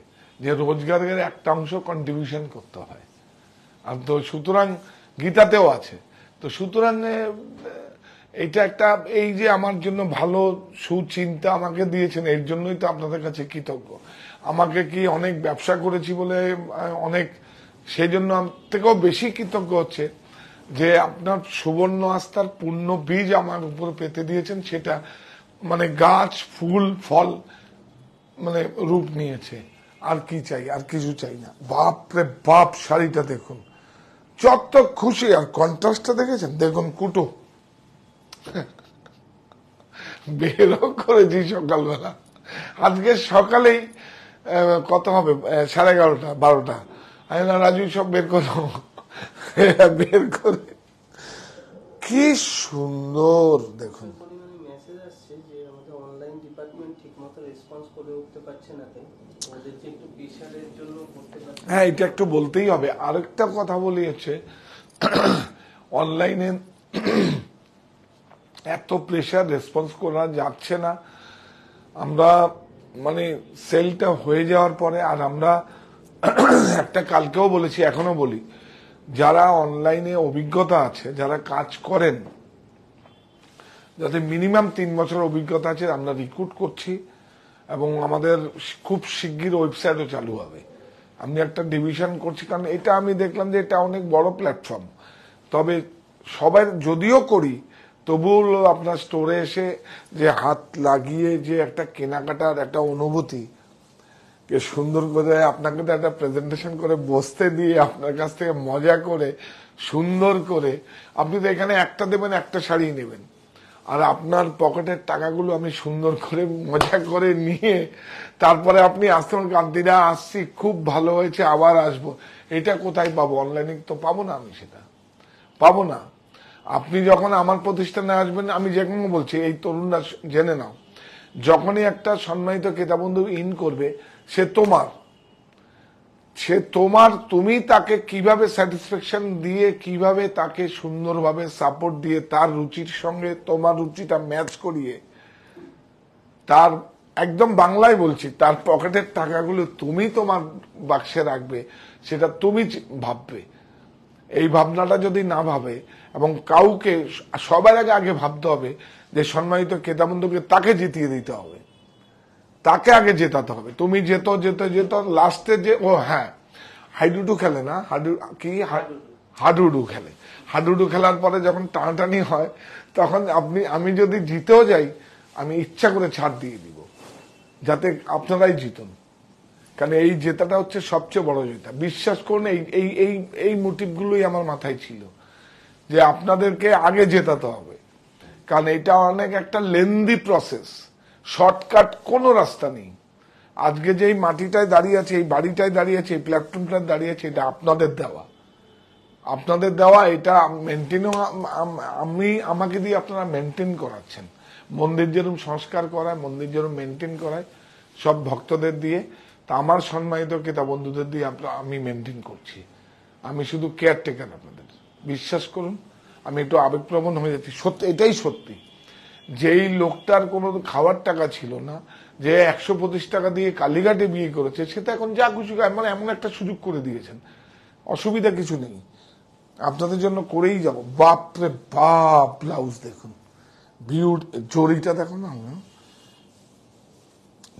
যে রোজগারের একটা অংশ কন্ট্রিবিউশন করতে হয় আর তো সুতরাং গীতাতেও আছে তো সুতরাং এটা একটা এই যে আমার জন্য ভালো সুচিন্তা আমাকে দিয়েছেন এর জন্যই তো আপনাদের কাছে কৃতজ্ঞ আমাকে কি অনেক ব্যবসা করেছি বলে অনেক সেই জন্য থেকেও বেশি কৃতজ্ঞ হচ্ছে যে আপনার সুবর্ণ আস্থার পূর্ণ বীজ আমার উপর পেতে দিয়েছেন সেটা মানে গাছ ফুল ফল মানে রূপ নিয়েছে আর কি চাই আর কিছু চাই না বাপ রে বাপ শাড়িটা দেখুন যত খুশি আর কন্ট্রাস্টটা দেখেছেন দেখুন কুটু বের করেছি সকালবেলা আজকে সকালেই কত হবে সাড়ে এগারোটা বারোটা আমি না রাজু সব বের করো বের করে কি সুন্দর দেখুন হ্যাঁ এটা একটু বলতেই হবে আরেকটা কথা বলিয়েছে অনলাইনে এত প্রেশার রেসপন্স করা যাচ্ছে না আমরা মানে সেলটা হয়ে যাওয়ার পরে আর আমরা একটা কালকেও বলেছি এখনো বলি যারা অনলাইনে অভিজ্ঞতা আছে যারা কাজ করেন যাতে মিনিমাম তিন বছর অভিজ্ঞতা আছে আমরা রিক্রুট করছি এবং আমাদের খুব শিগগির ওয়েবসাইটও চালু হবে আমি একটা ডিভিশন করছি কারণ এটা আমি দেখলাম যে এটা অনেক বড় প্ল্যাটফর্ম তবে সবাই যদিও করি তবুও আপনার স্টোরে এসে যে হাত লাগিয়ে যে একটা কেনাকাটার একটা অনুভূতি যে সুন্দর করে আপনাকে তো একটা প্রেজেন্টেশন করে বসতে দিয়ে আপনার কাছ থেকে মজা করে সুন্দর করে আপনি তো এখানে একটা দেবেন একটা শাড়ি নেবেন আর আপনার পকেটের টাকাগুলো আমি সুন্দর করে মজা করে নিয়ে তারপরে আপনি আসতে পারেন কান্তিরা আসছি খুব ভালো হয়েছে আবার আসব এটা কোথায় পাবো অনলাইনে তো পাবো না আমি সেটা পাবো না আপনি যখন আমার প্রতিষ্ঠানে আসবেন আমি যে কোনো বলছি এই তরুণরা জেনে নাও যখনই একটা সম্মানিত কেতাবন্ধু ইন করবে সে তোমার সে তোমার তুমি তাকে কিভাবে স্যাটিসফ্যাকশন দিয়ে কিভাবে তাকে সুন্দরভাবে সাপোর্ট দিয়ে তার রুচির সঙ্গে তোমার রুচিটা ম্যাচ করিয়ে তার একদম বাংলায় বলছি তার পকেটের টাকাগুলো তুমি তোমার বাক্সে রাখবে সেটা তুমি ভাববে এই ভাবনাটা যদি না ভাবে এবং কাউকে সবার আগে আগে ভাবতে হবে যে সম্মানিত কেতাবন্ধুকে তাকে জিতিয়ে দিতে হবে তাকে আগে জেতাতে হবে তুমি যেত যেতে যেত লাস্টে যে ও হ্যাঁ হাইডুডু খেলে না হাডু কি হাডুডু খেলে হাডুডু খেলার পরে যখন টানাটানি হয় তখন আপনি আমি যদি জিতেও যাই আমি ইচ্ছা করে ছাড় দিয়ে দিব যাতে আপনারাই জিতুন কারণ এই জেতাটা হচ্ছে সবচেয়ে বড় জেতা বিশ্বাস করুন এই এই এই এই মোটিভগুলোই আমার মাথায় ছিল যে আপনাদেরকে আগে জেতাতে হবে কারণ এটা অনেক একটা লেন্দি প্রসেস শর্টকাট কোনো রাস্তা নেই আজকে যে মাটিটায় দাঁড়িয়ে আছে এই বাড়িটায় দাঁড়িয়ে আছে এই প্ল্যাটফর্মটা দাঁড়িয়ে আছে এটা আপনাদের দেওয়া আপনাদের দেওয়া এটা মেনটেনও আমি আমাকে দিয়ে আপনারা মেনটেন করাচ্ছেন মন্দির যেরকম সংস্কার করায় মন্দির যেরকম মেনটেন করায় সব ভক্তদের দিয়ে তা আমার সম্মানিত কেতা বন্ধুদের দিয়ে আমি মেনটেন করছি আমি শুধু কেয়ারটেকার আপনাদের বিশ্বাস করুন আমি একটু আবেগপ্রবণ হয়ে যাচ্ছি সত্যি এটাই সত্যি যেই লোকটার কোনো খাওয়ার টাকা ছিল না যে একশো পঁচিশ টাকা দিয়ে কালীঘাটে বিয়ে করেছে সেটা এখন যা খুশি মানে এমন একটা সুযোগ করে দিয়েছেন অসুবিধা কিছু নেই আপনাদের জন্য করেই যাব বাপরে বাপ ব্লাউজ দেখুন বিউট জরিটা দেখো না হ্যাঁ?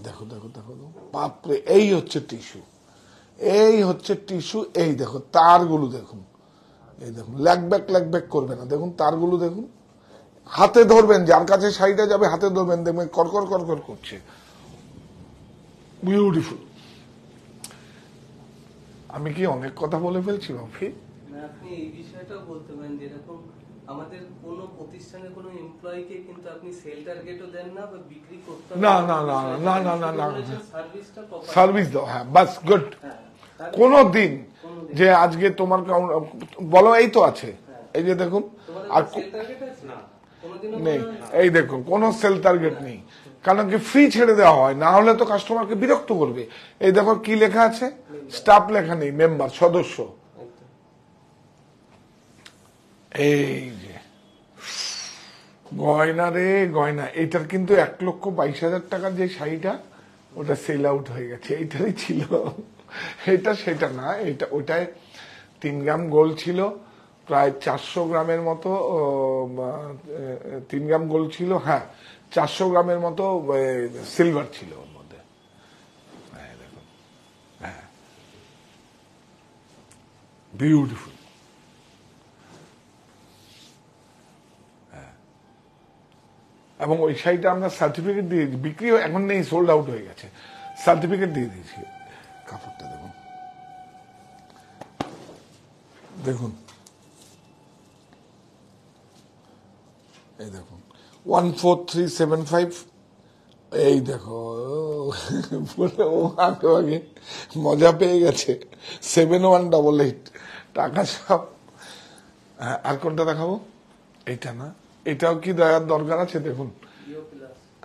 দেখো দেখো দেখো বাপরে এই হচ্ছে টিস্যু এই হচ্ছে টিস্যু এই দেখো তারগুলো দেখুন এই দেখুন ল্যাকব্যাক ল্যাকব্যাক করবে না দেখুন তারগুলো দেখুন হাতে ধরবেন যার কাছে শাড়িটা যাবে হাতে ধরবেন দেখবেন করকর করকর করছে বিউটিফুল আমি কি অনেক কথা বলে ফেলছি বাফি আপনি এই বিষয়টাও বলতে পারেন যেরকম আমাদের এমপ্লয়িকে কিন্তু আপনি সেল টার্গেটও দেন না বা বিক্রি করতে না না না না না না না সার্ভিসটা সার্ভিস দাও হ্যাঁ বাস গুড হ্যাঁ, কোনো দিন যে আজকে তোমার বলো এই তো আছে হ্যাঁ। এই যে দেখুন আর সেল টার্গেট আছে না নেই এই দেখুন কোন সেল টার্গেট নেই কারণ কি ফ্রি ছেড়ে দেওয়া হয় না হলে তো কাস্টমারকে বিরক্ত করবে এই দেখো কি লেখা আছে স্টাফ লেখা নেই মেম্বার সদস্য এই যে গয়না রে গয়না এটার কিন্তু এক লক্ষ বাইশ হাজার টাকার যে শাড়িটা ওটা সেল আউট হয়ে গেছে এইটারই ছিল এটা সেটা না এটা ওটায় তিন গ্রাম গোল ছিল প্রায় চারশো গ্রামের মতো তিন গ্রাম গোল্ড ছিল হ্যাঁ চারশো গ্রামের মতো সিলভার ছিল ওর মধ্যে হ্যাঁ দেখুন হ্যাঁ বিউটিফুল হ্যাঁ। এবং ওই শাড়িটা আমরা সার্টিফিকেট দিয়ে বিক্রি এখন নেই সোল্ড আউট হয়ে গেছে সার্টিফিকেট দিয়ে দিয়েছি কাপড়টা দেখুন দেখুন এই দেখুন one four three seven five এই দেখো বলে ও আগে আগে মজা পেয়ে গেছে সেভেন ওয়ান ডবল এইট টাকা সব হ্যাঁ, আর কোনটা দেখাবো এটা না এটাও কি দেওয়ার দরকার আছে দেখুন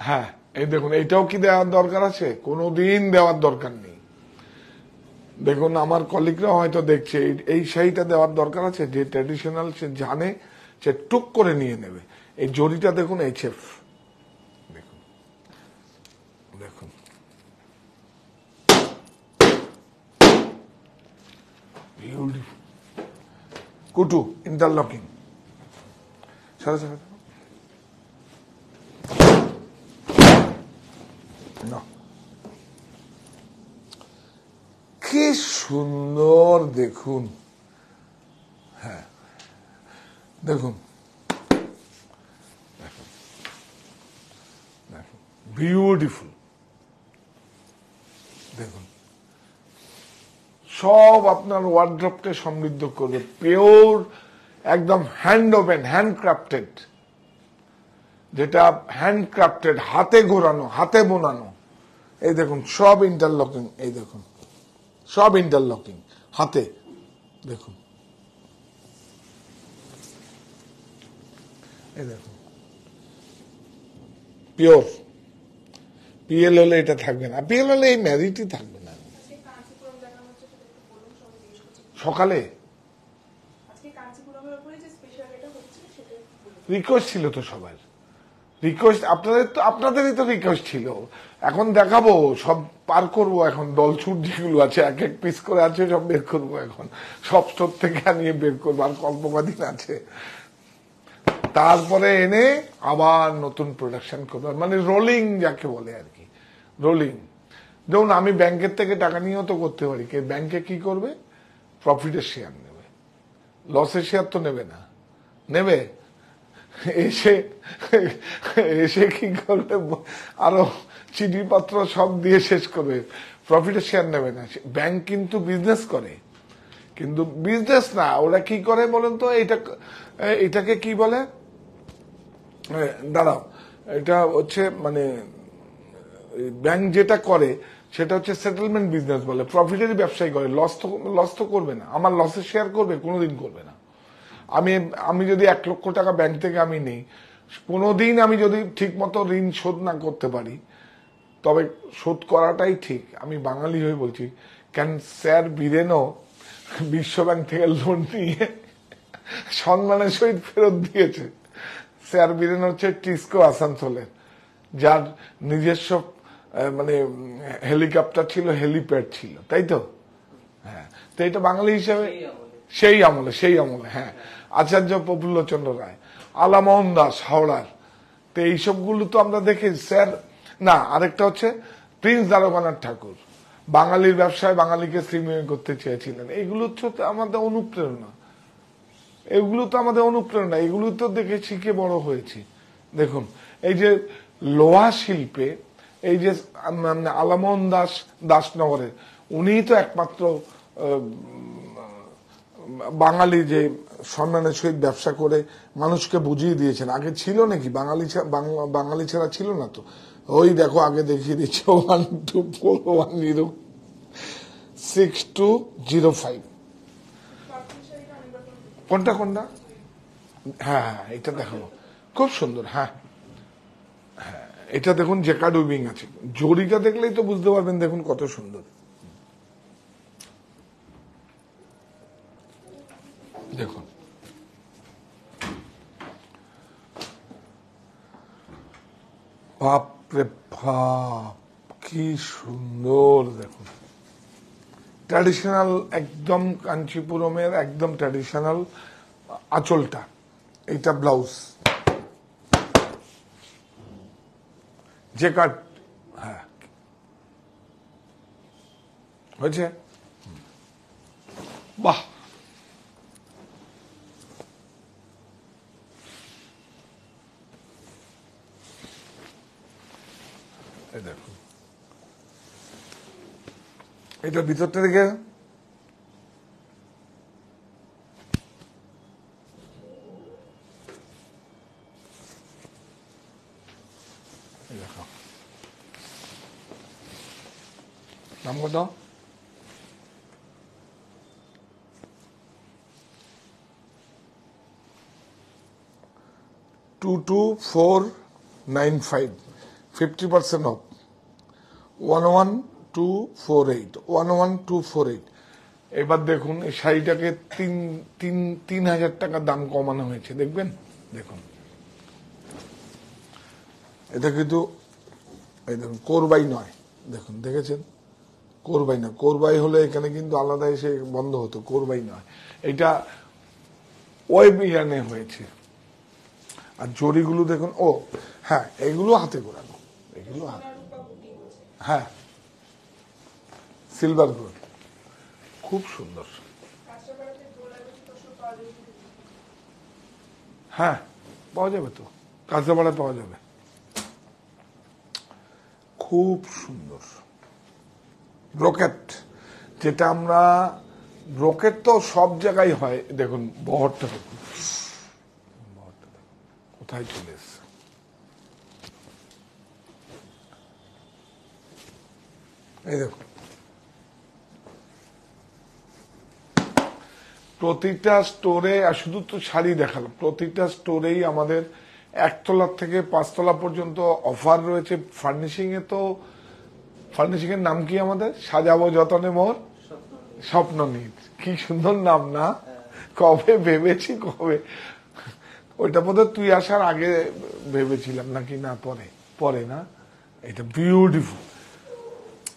হ্যাঁ এই দেখুন এটাও কি দেওয়ার দরকার আছে কোনো দিন দেওয়ার দরকার নেই দেখুন আমার কলিগরা হয়তো দেখছে এই শাড়িটা দেওয়ার দরকার আছে যে ট্র্যাডিশনাল সে জানে সে টুক করে নিয়ে নেবে এই জরিটা দেখুন এইচএফ দেখুন দেখুন কুটু ইন্টারলকিং কি সুন্দর দেখুন হ্যাঁ দেখুন বিউটিফুল দেখুন সব আপনার ওয়ার্ড্রপকে সমৃদ্ধ করবে পিওর একদম হ্যান্ড ওপেন হ্যান্ডক্রাফটেড যেটা হ্যান্ডক্রাফটেড হাতে ঘোরানো হাতে বোনানো এই দেখুন সব ইন্টারলকিং এই দেখুন সব ইন্টারলকিং হাতে দেখুন এই দেখুন পিওর পিএলএল এটা থাকবে না পিএলএল এই ম্যারিটই থাকবে না সকালে রিকোয়েস্ট ছিল তো সবার রিকোয়েস্ট আপনাদের তো আপনাদেরই তো রিকোয়েস্ট ছিল এখন দেখাবো সব পার করবো এখন ছুট যেগুলো আছে এক এক পিস করে আছে সব বের করবো এখন সব স্টোর থেকে আনিয়ে বের করবো আর কল্পবাদিন আছে তারপরে এনে আবার নতুন প্রোডাকশন করবে মানে রোলিং যাকে বলে আর কি রোলিং ধরুন আমি ব্যাংকের থেকে টাকা নিয়েও তো করতে পারি কে ব্যাংকে কি করবে প্রফিটের শেয়ার নেবে লসের শেয়ার তো নেবে না নেবে এসে এসে কি করবে আরো চিঠিপত্র সব দিয়ে শেষ করবে প্রফিটের শেয়ার নেবে না ব্যাংক কিন্তু বিজনেস করে কিন্তু বিজনেস না ওরা কি করে বলেন তো এটা এটাকে কি বলে দাঁড়াও এটা হচ্ছে মানে ব্যাংক যেটা করে সেটা হচ্ছে সেটেলমেন্ট বিজনেস বলে প্রফিটেরই ব্যবসায় করে লস তো লস তো করবে না আমার লসে শেয়ার করবে কোনোদিন করবে না আমি আমি যদি এক লক্ষ টাকা ব্যাংক থেকে আমি নিই কোনোদিন আমি যদি ঠিক মতো ঋণ শোধ না করতে পারি তবে শোধ করাটাই ঠিক আমি বাঙালি হয়ে বলছি ক্যান স্যার বিরেনও বিশ্বব্যাংক থেকে লোন নিয়ে সম্মানের সহিত ফেরত দিয়েছে চেয়ারম্যান হচ্ছে টিসকো আসানসোলের যার নিজস্ব মানে হেলিকপ্টার ছিল হেলিপ্যাড ছিল তাই তো হ্যাঁ তো এটা বাঙালি হিসাবে সেই আমলে সেই আমলে হ্যাঁ আচার্য প্রফুল্লচন্দ্র রায় আলামোহন দাস হাওড়ার তো এইসবগুলো তো আমরা দেখি স্যার না আরেকটা হচ্ছে প্রিন্স দ্বারকানাথ ঠাকুর বাঙালির ব্যবসায় বাঙালিকে শ্রীমিয়ে করতে চেয়েছিলেন এইগুলো হচ্ছে আমাদের অনুপ্রেরণা এগুলো তো আমাদের অনুপ্রেরণা এগুলো তো দেখে শিখে বড় হয়েছি দেখুন এই যে লোহা শিল্পে এই যে আলামন দাস দাসনগরে উনি তো একমাত্র বাঙালি যে সম্মানের সহিত ব্যবসা করে মানুষকে বুঝিয়ে দিয়েছেন আগে ছিল নাকি বাঙালি বাঙালি ছাড়া ছিল না তো ওই দেখো আগে দেখিয়ে দিচ্ছে one two four one zero six two zero five কোনটা কোনটা হ্যাঁ, হ্যাঁ এটা দেখো খুব সুন্দর হ্যাঁ।, হ্যাঁ এটা দেখুন যে কার্ড উইং আছে জড়িটা দেখলেই তো বুঝতে পারবেন দেখুন কত সুন্দর দেখুন বাপ রে বাপ কি সুন্দর দেখুন ট্র্যাডিশনাল একদম কাঞ্চিপুরমের একদম ট্র্যাডিশনাল আঁচলটা এটা ব্লাউজ যে কাট হ্যাঁ হয়েছে বাহ এটা এটা ভিতরটা দিকে দাম কত two two four nine five fifty percent off one one two four eight one one two four eight এবার দেখুন এই শাড়িটাকে তিন তিন তিন হাজার টাকা দাম কমানো হয়েছে দেখবেন দেখুন এটা কিন্তু এই দেখুন কোরবাই নয় দেখুন দেখেছেন কোরবাই না কোরবাই হলে এখানে কিন্তু আলাদা এসে বন্ধ হতো কোরবাই নয় এটা ওয়েব ইয়ানে হয়েছে আর জড়িগুলো দেখুন ও হ্যাঁ এগুলো হাতে ঘোরানো এগুলো হ্যাঁ সিলভার গ্রুপ খুব সুন্দর হ্যাঁ পাওয়া যাবে তো কাঁচাপাড়ায় পাওয়া যাবে খুব সুন্দর ব্রোকেট যেটা আমরা ব্রোকেট তো সব জায়গায় হয় দেখুন বহরটা দেখুন বহরটা দেখুন কোথায় চলে এসছে এই দেখুন প্রতিটা স্টোরে শুধু তো শাড়ি দেখালাম প্রতিটা স্টোরেই আমাদের একতলা থেকে পাঁচতলা পর্যন্ত অফার রয়েছে ফার্নিশিং এ তো ফার্নিশিং এর নাম কি আমাদের সাজাবো যতনে মোর স্বপ্ন নিত কি সুন্দর নাম না কবে ভেবেছি কবে ওইটা বোধহয় তুই আসার আগে ভেবেছিলাম নাকি না পরে পরে না এটা বিউটিফুল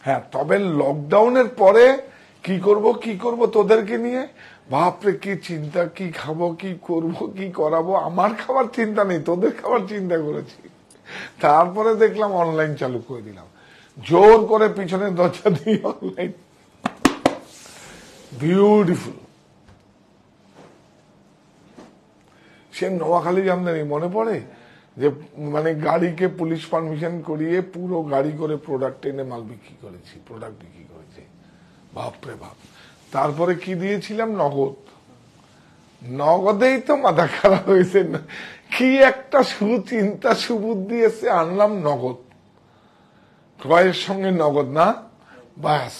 হ্যাঁ তবে লকডাউনের পরে কি করব কি করব তোদেরকে নিয়ে বাপরে কি চিন্তা কি খাবো কি করব কি করাবো আমার খাবার চিন্তা নেই তোদের খাবার চিন্তা করেছি তারপরে দেখলাম অনলাইন চালু করে দিলাম জোর করে পিছনে দরজা দিয়ে অনলাইন বিউটিফুল সে নোয়াখালী জামদানি মনে পড়ে যে মানে গাড়িকে পুলিশ পারমিশন করিয়ে পুরো গাড়ি করে প্রোডাক্ট এনে মাল বিক্রি করেছি প্রোডাক্ট বিক্রি করেছি বাপরে বাপ তারপরে কি দিয়েছিলাম নগদ নগদেই তো মাথা খারাপ হয়েছে কি একটা সুচিন্তা সুবুদ্ধি এসে আনলাম নগদ ক্রয়ের সঙ্গে নগদ না ব্যাস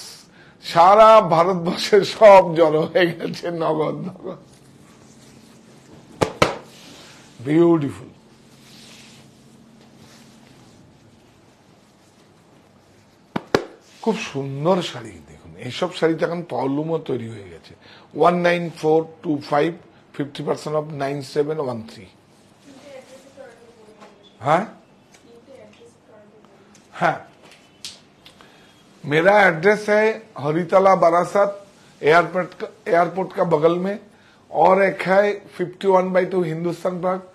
সারা ভারতবর্ষের সব জড়ো হয়ে গেছে নগদ নগদ বিউটিফুল খুব সুন্দর শাড়ি सब শাড়িতে এখন তহলুমও তৈরি one nine four two five fifty five fifty nine seven one three one हाँ मेरा एड्रेस है हरितला बारासात एयरपोर्ट एयरपोर्ट का बगल में और एक है fifty one by two Hindustan park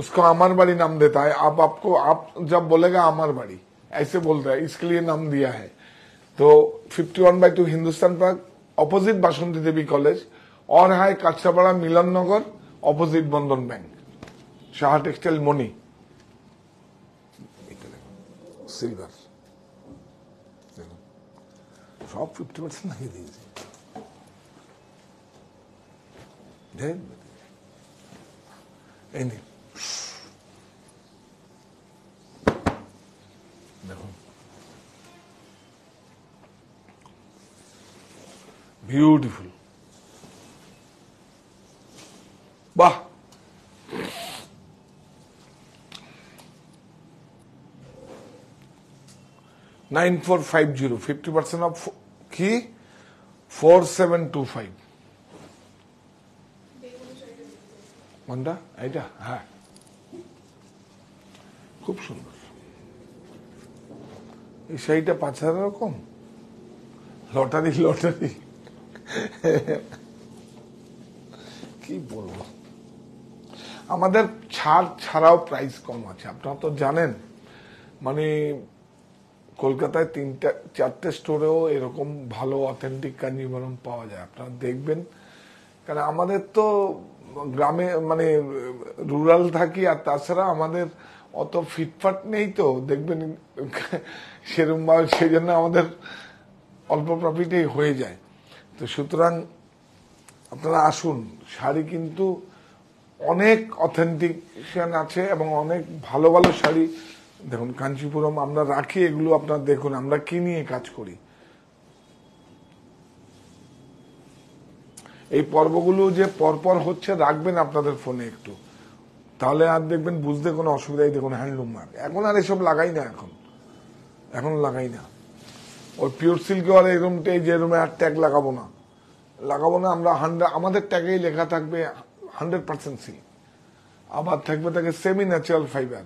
उसको अमरबाड़ी नाम देता है आप आपको आप जब बोलेगा अमरबाड़ी ऐसे बोल है इसके लिए नाम दिया है তো fifty one by two Hindustan park opposite Basanti Devi college or high Kanchrapara Milannagar opposite Bandhan bank Saha textile Mani silver সব ফিফটি পার্সেন্ট লাগিয়ে দিয়েছে দেখুন বিউটিফুল বাহ nine four five zero fifty percent off কি ফোর সেভেন টু ফাইভ কোনটা এইটা হ্যাঁ খুব সুন্দর এই শাড়িটা পাঁচ হাজার রকম লটারি লটারি কি বলবো আমাদের ছাড় ছাড়াও প্রাইস কম আছে আপনারা তো জানেন মানে কলকাতায় তিনটা চারটে স্টোরেও এরকম ভালো অথেন্টিক কাঞ্জিবরম পাওয়া যায় আপনারা দেখবেন কারণ আমাদের তো গ্রামে মানে রুরাল থাকি আর তাছাড়া আমাদের অত ফিটফাট নেই তো দেখবেন সেরকমভাবে সেই জন্য আমাদের অল্প প্রফিটেই হয়ে যায় তো সুতরাং আপনারা আসুন শাড়ি কিন্তু অনেক অথেন্টিকেশন আছে এবং অনেক ভালো ভালো শাড়ি দেখুন কাঞ্চিপুরম আমরা রাখি এগুলো আপনার দেখুন আমরা কি নিয়ে কাজ করি এই পর্বগুলো যে পরপর হচ্ছে রাখবেন আপনাদের ফোনে একটু তাহলে আর দেখবেন বুঝতে কোনো অসুবিধাই দেখুন হ্যান্ডলুম মার্ক এখন আর এসব লাগাই না এখন এখন লাগাই না ওই পিওর সিল্কে আর এই রুমটাই যে রুমে আর ট্যাগ লাগাবো না লাগাবো না আমরা হান্ড্রেড আমাদের ট্যাগেই লেখা থাকবে হান্ড্রেড পার্সেন্ট সিল্ক আবার থাকবে তাকে semi natural fibre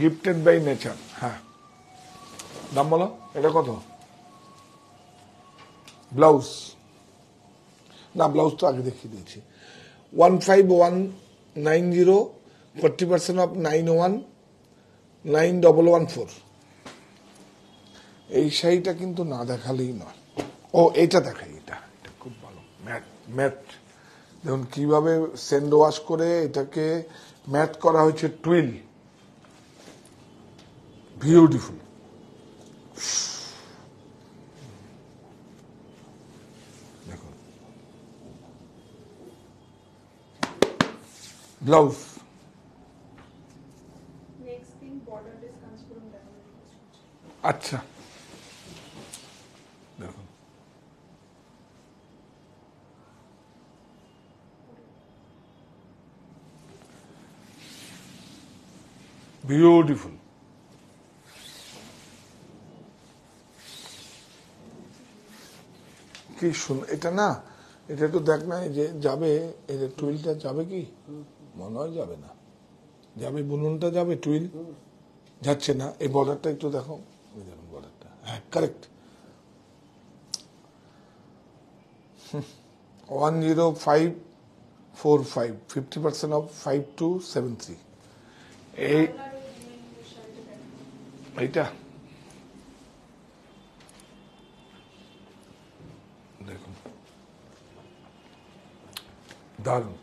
gifted by nature হ্যাঁ দাম বলো এটা কত ব্লাউজ না ব্লাউজ তো আগে দেখিয়ে দিয়েছি one five one nine zero forty percent off nine one nine double one four এই শাড়িটা কিন্তু না দেখালেই নয় ও এটা দেখাই এটা এটা খুব ভালো ম্যাট ম্যাট দেখুন কিভাবে স্যান্ড ওয়াশ করে এটাকে ম্যাট করা হয়েছে টুইল বিউটিফুল দেখুন ব্লাউজ আচ্ছা Beautiful. কি শুন এটা না এটা একটু দেখ না যে যাবে এদের টুইলটা যাবে কি মনে হয় যাবে না যাবে বুননটা যাবে টুইল যাচ্ছে না এই বর্ডারটা একটু দেখো বর্ডারটা হ্যাঁ correct one zero five four five fifty percent off five two seven three এই Like that. Darwin.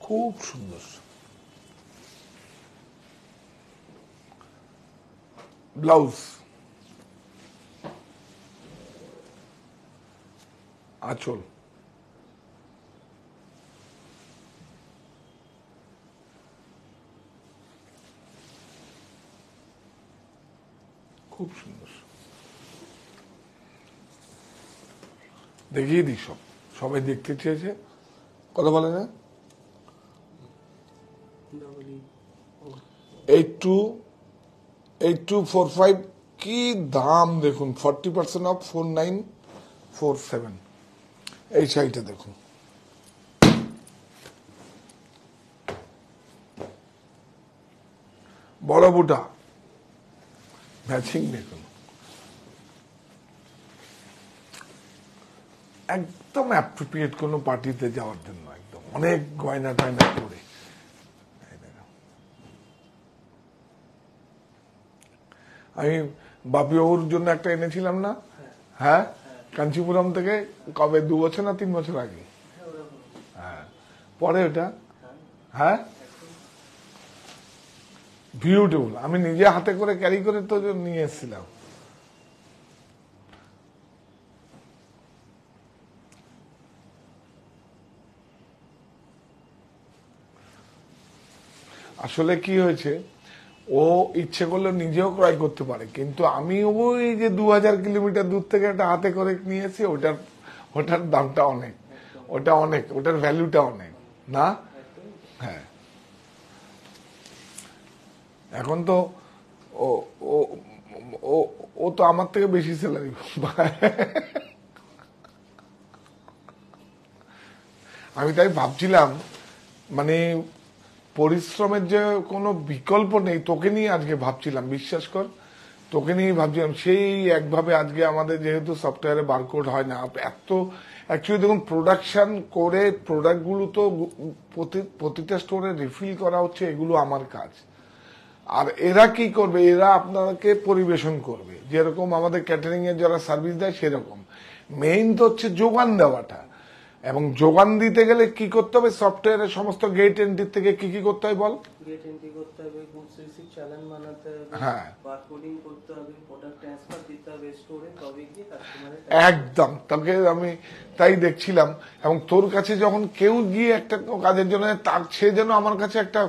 Çok şundur. Blouse. Açol. সুন্দর দেখিয়ে দিই সব সবাই দেখতে চেয়েছে কথা বলে না eight two eight two four five কি দাম দেখুন forty percent off four nine four seven এই শাড়িটা দেখুন বড় বুটা ম্যাচিং ভ্যাচিংনিকন একদম অ্যাপ্রোপ্রিয়েট কোনো পার্টিতে যাওয়ার জন্য একদম অনেক গয়না টয়না করে আমি বাপি বাবুর জন্য একটা এনেছিলাম না হ্যাঁ কাঞ্চিপুরম থেকে কবে দু বছর না তিন বছর আগে হ্যাঁ পরে ওটা হ্যাঁ বিউটিফুল আমি নিজে হাতে করে ক্যারি করে তো নিয়ে এসেছিলাম আসলে কি হয়েছে ও ইচ্ছে করলে নিজেও ক্রয় করতে পারে কিন্তু আমি ওই যে দু হাজার কিলোমিটার দূর থেকে একটা হাতে করে নিয়েছি ওটার ওটার দামটা অনেক ওটা অনেক ওটার ভ্যালুটা অনেক না হ্যাঁ এখন তো ও ও ও তো আমার থেকে বেশি স্যালারি আমি তাই ভাবছিলাম মানে পরিশ্রমের যে কোনো বিকল্প নেই তোকে নিয়ে আজকে ভাবছিলাম বিশ্বাস কর তোকে নিয়ে ভাবছিলাম সেই একভাবে আজকে আমাদের যেহেতু সফটওয়্যারে বারকোড হয় না এত অ্যাকচুয়ালি দেখুন প্রোডাকশন করে প্রোডাক্টগুলো তো প্রতিটা স্টোরে রিফিল করা হচ্ছে এগুলো আমার কাজ আর এরা কি করবে এরা আপনাকে পরিবেশন করবে যেরকম আমাদের ক্যাটারিং এর যারা সার্ভিস দেয় সেরকম মেইন তো হচ্ছে যোগান দেওয়াটা এবং যোগান দিতে গেলে কি করতে হবে সফটওয়্যারের সমস্ত গেট এন্ট্রি থেকে কি কি করতে হয় বল গেট এন্ট্রি করতে হবে গুডস রিসিভ বানাতে হবে হ্যাঁ বারকোডিং করতে হবে প্রোডাক্ট ট্রান্সফার দিতে হবে স্টোরে তবে একদম তাকে আমি তাই দেখছিলাম এবং তোর কাছে যখন কেউ গিয়ে একটা কাজের জন্য তার সে যেন আমার কাছে একটা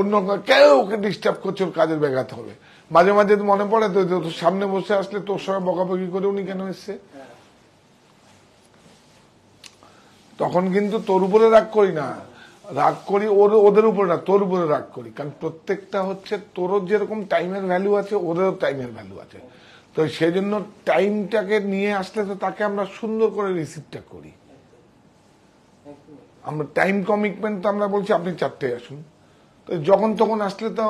অন্য কেউ ওকে ডিস্টার্ব করছে ওর কাজের ব্যাঘাত হবে মাঝে মাঝে মনে পড়ে তো তোর সামনে বসে আসলে তোর সঙ্গে বকাবকি করে উনি কেন এসছে তখন কিন্তু তোর উপরে রাগ করি না রাগ করি ওর ওদের উপরে না তোর উপরে রাগ করি কারণ প্রত্যেকটা হচ্ছে তোরও যেরকম টাইমের ভ্যালু আছে ওদেরও টাইমের ভ্যালু আছে তো সেই জন্য টাইমটাকে নিয়ে আসলে তো তাকে আমরা সুন্দর করে রিসিভটা করি আমরা টাইম কমিটমেন্ট তো আমরা বলছি আপনি চারটে আসুন তো যখন তখন আসলে তো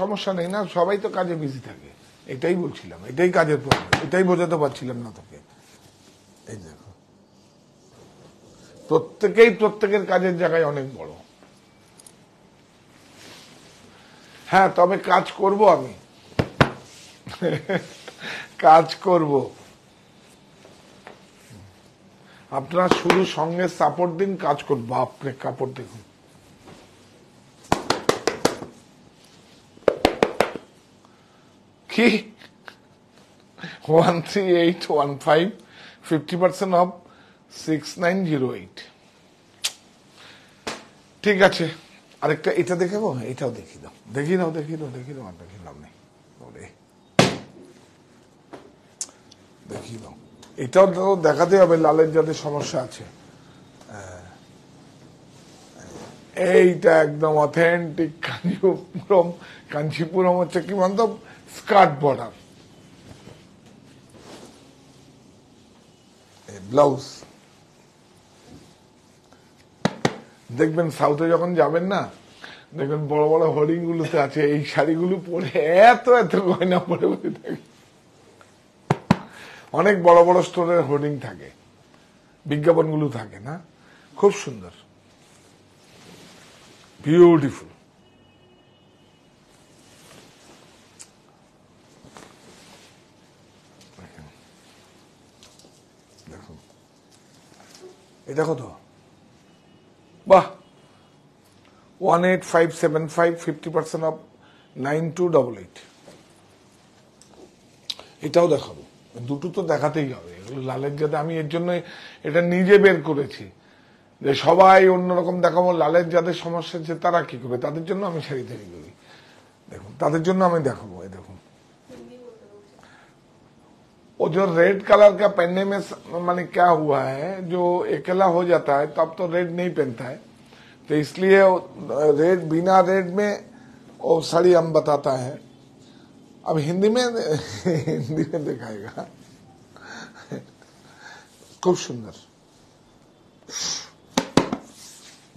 সমস্যা নেই না সবাই তো কাজে বিজি থাকে এটাই বলছিলাম এটাই কাজের প্রবলেম এটাই বোঝাতে পারছিলাম না তোকে এই দেখো প্রত্যেকেই প্রত্যেকের কাজের জায়গায় অনেক বড় হ্যাঁ তবে কাজ করব আমি কাজ করব আপনার শুধু সঙ্গে সাপোর্ট দিন কাজ করবো আপনি কাপড় দেখুন কি one three eight one five fifty percent off six nine zero eight ঠিক আছে আরেকটা এটা দেখাবো এটাও দেখি দাও দেখি নাও দেখি দাও দেখি দাও আর দেখি নাও নেই দেখি দাও এটাও তো দেখাতে হবে লালের যাদের সমস্যা আছে এইটা একদম অথেন্টিক কাঞ্জিপুরম কাঞ্চিপুরম হচ্ছে কি বান্ধব স্কার্ট বর্ডার ব্লাউজ দেখবেন সাউথে যখন যাবেন না দেখবেন বড় বড় হোর্ডিং গুলোতে আছে এই শাড়িগুলো পরে এত এত গয়না পরে পরে থাকে অনেক বড় বড় স্টোরের হোর্ডিং থাকে বিজ্ঞাপনগুলো থাকে না খুব সুন্দর বিউটিফুল এটা কত বাহ one eight five seven five fifty percent off nine two double eight এটাও দেখাবো দুটো তো দেখাতেই হবে এগুলো লালের জাদে আমি এর জন্য এটা নিজে বের করেছি যে সবাই অন্যরকম দেখাবো লালের যাদের সমস্যা হচ্ছে তারা কি করবে তাদের জন্য আমি শাড়ি তৈরি করি দেখুন তাদের জন্য আমি দেখাবো এ দেখুন वो जो रेड कलर का पहनने में मैंने क्या हुआ है जो अकेला हो जाता है तो अब तो रेड नहीं पहनता है तो इसलिए रेड बिना रेड में वो साड़ी हम बताता है अब हिंदी में हिंदी में दिखाएगा खूब सुंदर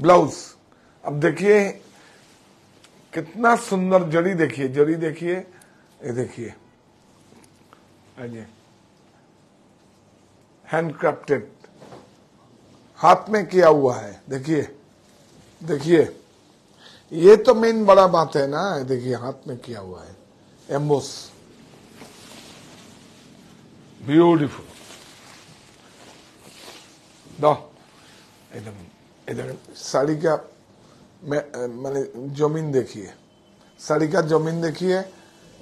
ब्लाउज अब देखिए कितना सुंदर जड़ी देखिए जड़ी देखिए ये देखिए हैंडक्राफ्टेड हाथ में किया हुआ है देखिए देखिए ये तो मेन बड़ा बात है ना देखिए हाथ में किया हुआ है एम्बोस ब्यूटीफुल दो एकदम इधर साड़ी का मैंने जमीन देखिए साड़ी का जमीन देखिए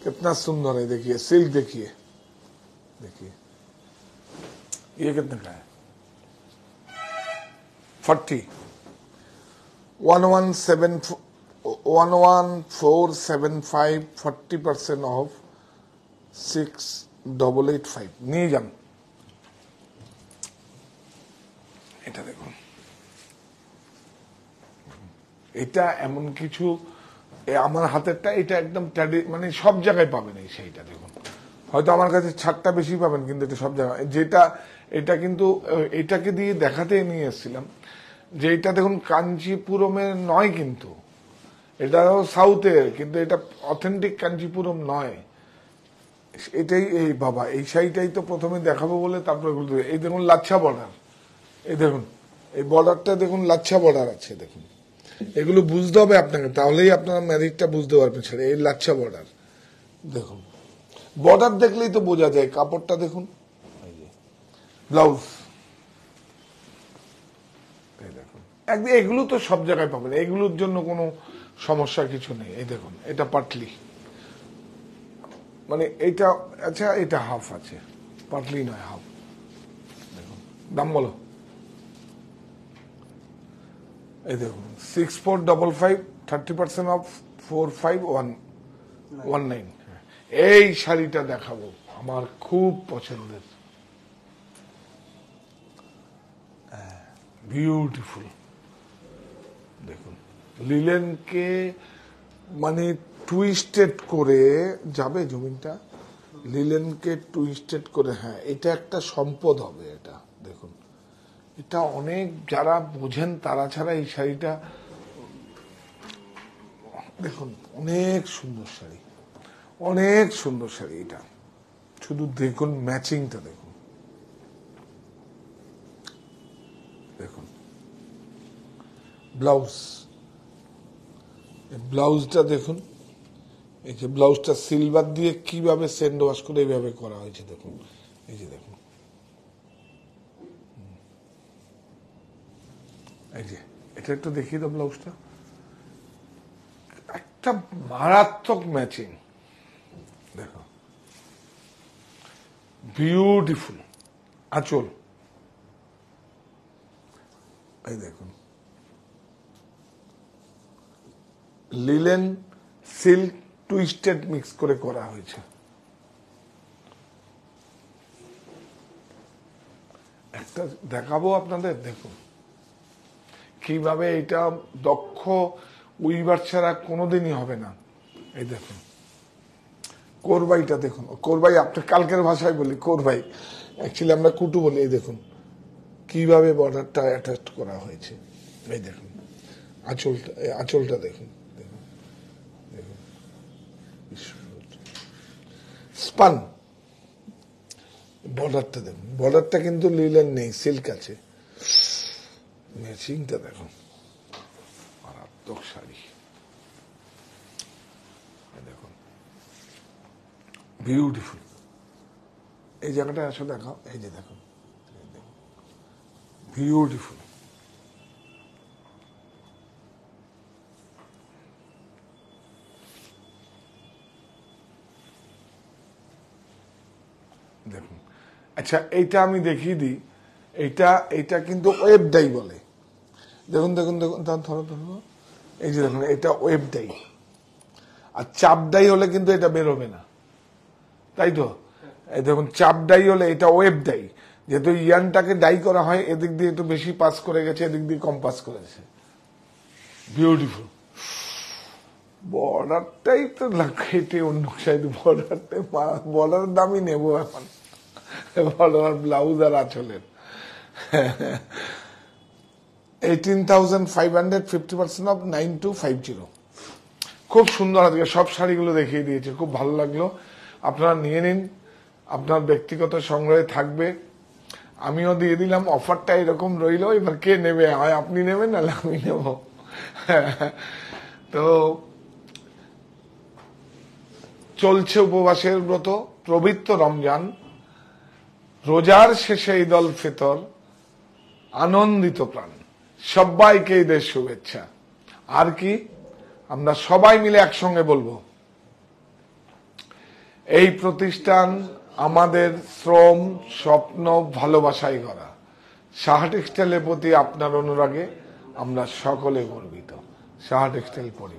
कितना सुंदर है देखिए सिल्क देखिए देखिए ये कितने का है forty one one seven one one four seven five forty percent off six double eight five নিয়ে যান এটা দেখুন এটা এমন কিছু আমার হাতেরটা এটা একদম মানে সব জায়গায় পাবেন এই সেইটা দেখুন হয়তো আমার কাছে ছাড়টা বেশি পাবেন কিন্তু এটা সব জায়গায় যেটা এটা কিন্তু এটাকে দিয়ে দেখাতে নিয়ে এসেছিলাম যে এটা দেখুন কাঞ্চিপুরমে নয় কিন্তু এটা সাউথের কিন্তু এটা অথেন্টিক কাঞ্চিপুরম নয় এটাই এই বাবা এই শাড়িটাই তো প্রথমে দেখাবো বলে তারপরে এই দেখুন লাচ্ছা বর্ডার এই দেখুন এই বর্ডারটা দেখুন লাচ্ছা বর্ডার আছে দেখুন এগুলো বুঝতে হবে আপনাকে তাহলেই আপনারা ম্যারিটটা বুঝতে পারবেন ছেড়ে এই লাচ্ছা বর্ডার দেখুন বর্ডার দেখলেই তো বোঝা যায় কাপড়টা দেখুন ব্লাউজ একদিন এগুলো তো সব জায়গায় পাবেন এগুলোর জন্য কোনো সমস্যা কিছু নেই এই দেখুন এটা পাটলি মানে এটা আচ্ছা এটা হাফ আছে পাটলি নয় হাফ দেখুন দাম বলো এই দেখুন six four double five thirty percent off four five one one nine এই শাড়িটা দেখাবো আমার খুব পছন্দের বিউটিফুল দেখুন লিলেনকে মানে টুইস্টেড করে যাবে জমিনটা লিলেনকে টুইস্টেড করে হ্যাঁ এটা একটা সম্পদ হবে এটা দেখুন এটা অনেক যারা বোঝেন তারা ছাড়া এই শাড়িটা দেখুন অনেক সুন্দর শাড়ি অনেক সুন্দর শাড়ি এটা শুধু দেখুন ম্যাচিংটা দেখুন ব্লাউজ ব্লাউজটা দেখুন এই যে ব্লাউজটা সিলভার দিয়ে কিভাবে সেন্ড ওয়াশ করে এইভাবে করা হয়েছে দেখুন এই যে দেখুন এই যে এটা একটু দেখিয়ে দাও ব্লাউজটা একটা মারাত্মক ম্যাচিং দেখো বিউটিফুল আচল এই দেখুন লিলেন সিল্ক টুইস্টেড মিক্স করে করা হয়েছে একটা দেখাবো আপনাদের দেখুন কিভাবে এটা দক্ষ উইবার ছাড়া কোনোদিনই হবে না এই দেখুন কোরবাইটা দেখুন কোরবাই আপনার কালকের ভাষায় বলি কোরবাই অ্যাকচুয়ালি আমরা কুটু বলি এই দেখুন কিভাবে বর্ডারটা অ্যাটাচ করা হয়েছে এই দেখুন আঁচলটা আঁচলটা দেখুন স্পান বর্ডারটা দেখুন বর্ডারটা কিন্তু লিলেন নেই সিল্ক আছে ম্যাচিংটা দেখুন মারাত্মক শাড়ি দেখুন বিউটিফুল এই জায়গাটা আসলে দেখাও এই যে দেখো বিউটিফুল দেখুন আচ্ছা এইটা আমি দেখিয়ে দিই এটা এটা কিন্তু ওয়েব ডাই বলে দেখুন দেখুন দেখুন তার ধরো ধরো এই যে দেখুন এটা ওয়েব ডাই আর চাপ ডাই হলে কিন্তু এটা বেরোবে না তাই তো দেখুন চাপ ডাই হলে এটা ওয়েব ডাই যেহেতু ইয়ানটাকে ডাই করা হয় এদিক দিয়ে একটু বেশি পাস করে গেছে এদিক দিয়ে কম পাস করেছে বিউটিফুল বর্ডারটাই তো লাগে অন্য সাইড বর্ডারটাই বর্ডারের দামই নেবো এখন বলো আমার ব্লাউজ আর আঁচলের eighteen thousand five hundred fifty percent off nine two five zero খুব সুন্দর আজকে সব শাড়িগুলো দেখিয়ে দিয়েছে খুব ভালো লাগলো আপনারা নিয়ে নিন আপনার ব্যক্তিগত সংগ্রহে থাকবে আমিও দিয়ে দিলাম অফারটা এরকম রইল এবার কে নেবে হয় আপনি নেবেন নাহলে আমি নেব তো চলছে উপবাসের ব্রত পবিত্র রমজান রোজার শেষে ঈদ অল ফিতর আনন্দিত প্রাণ সবাইকে ঈদের শুভেচ্ছা আর কি আমরা সবাই মিলে একসঙ্গে বলবো এই প্রতিষ্ঠান আমাদের শ্রম স্বপ্ন ভালোবাসাই করা সাহা টেক্সটাইলের প্রতি আপনার অনুরাগে আমরা সকলে গর্বিত সাহা টেক্সটাইল পরি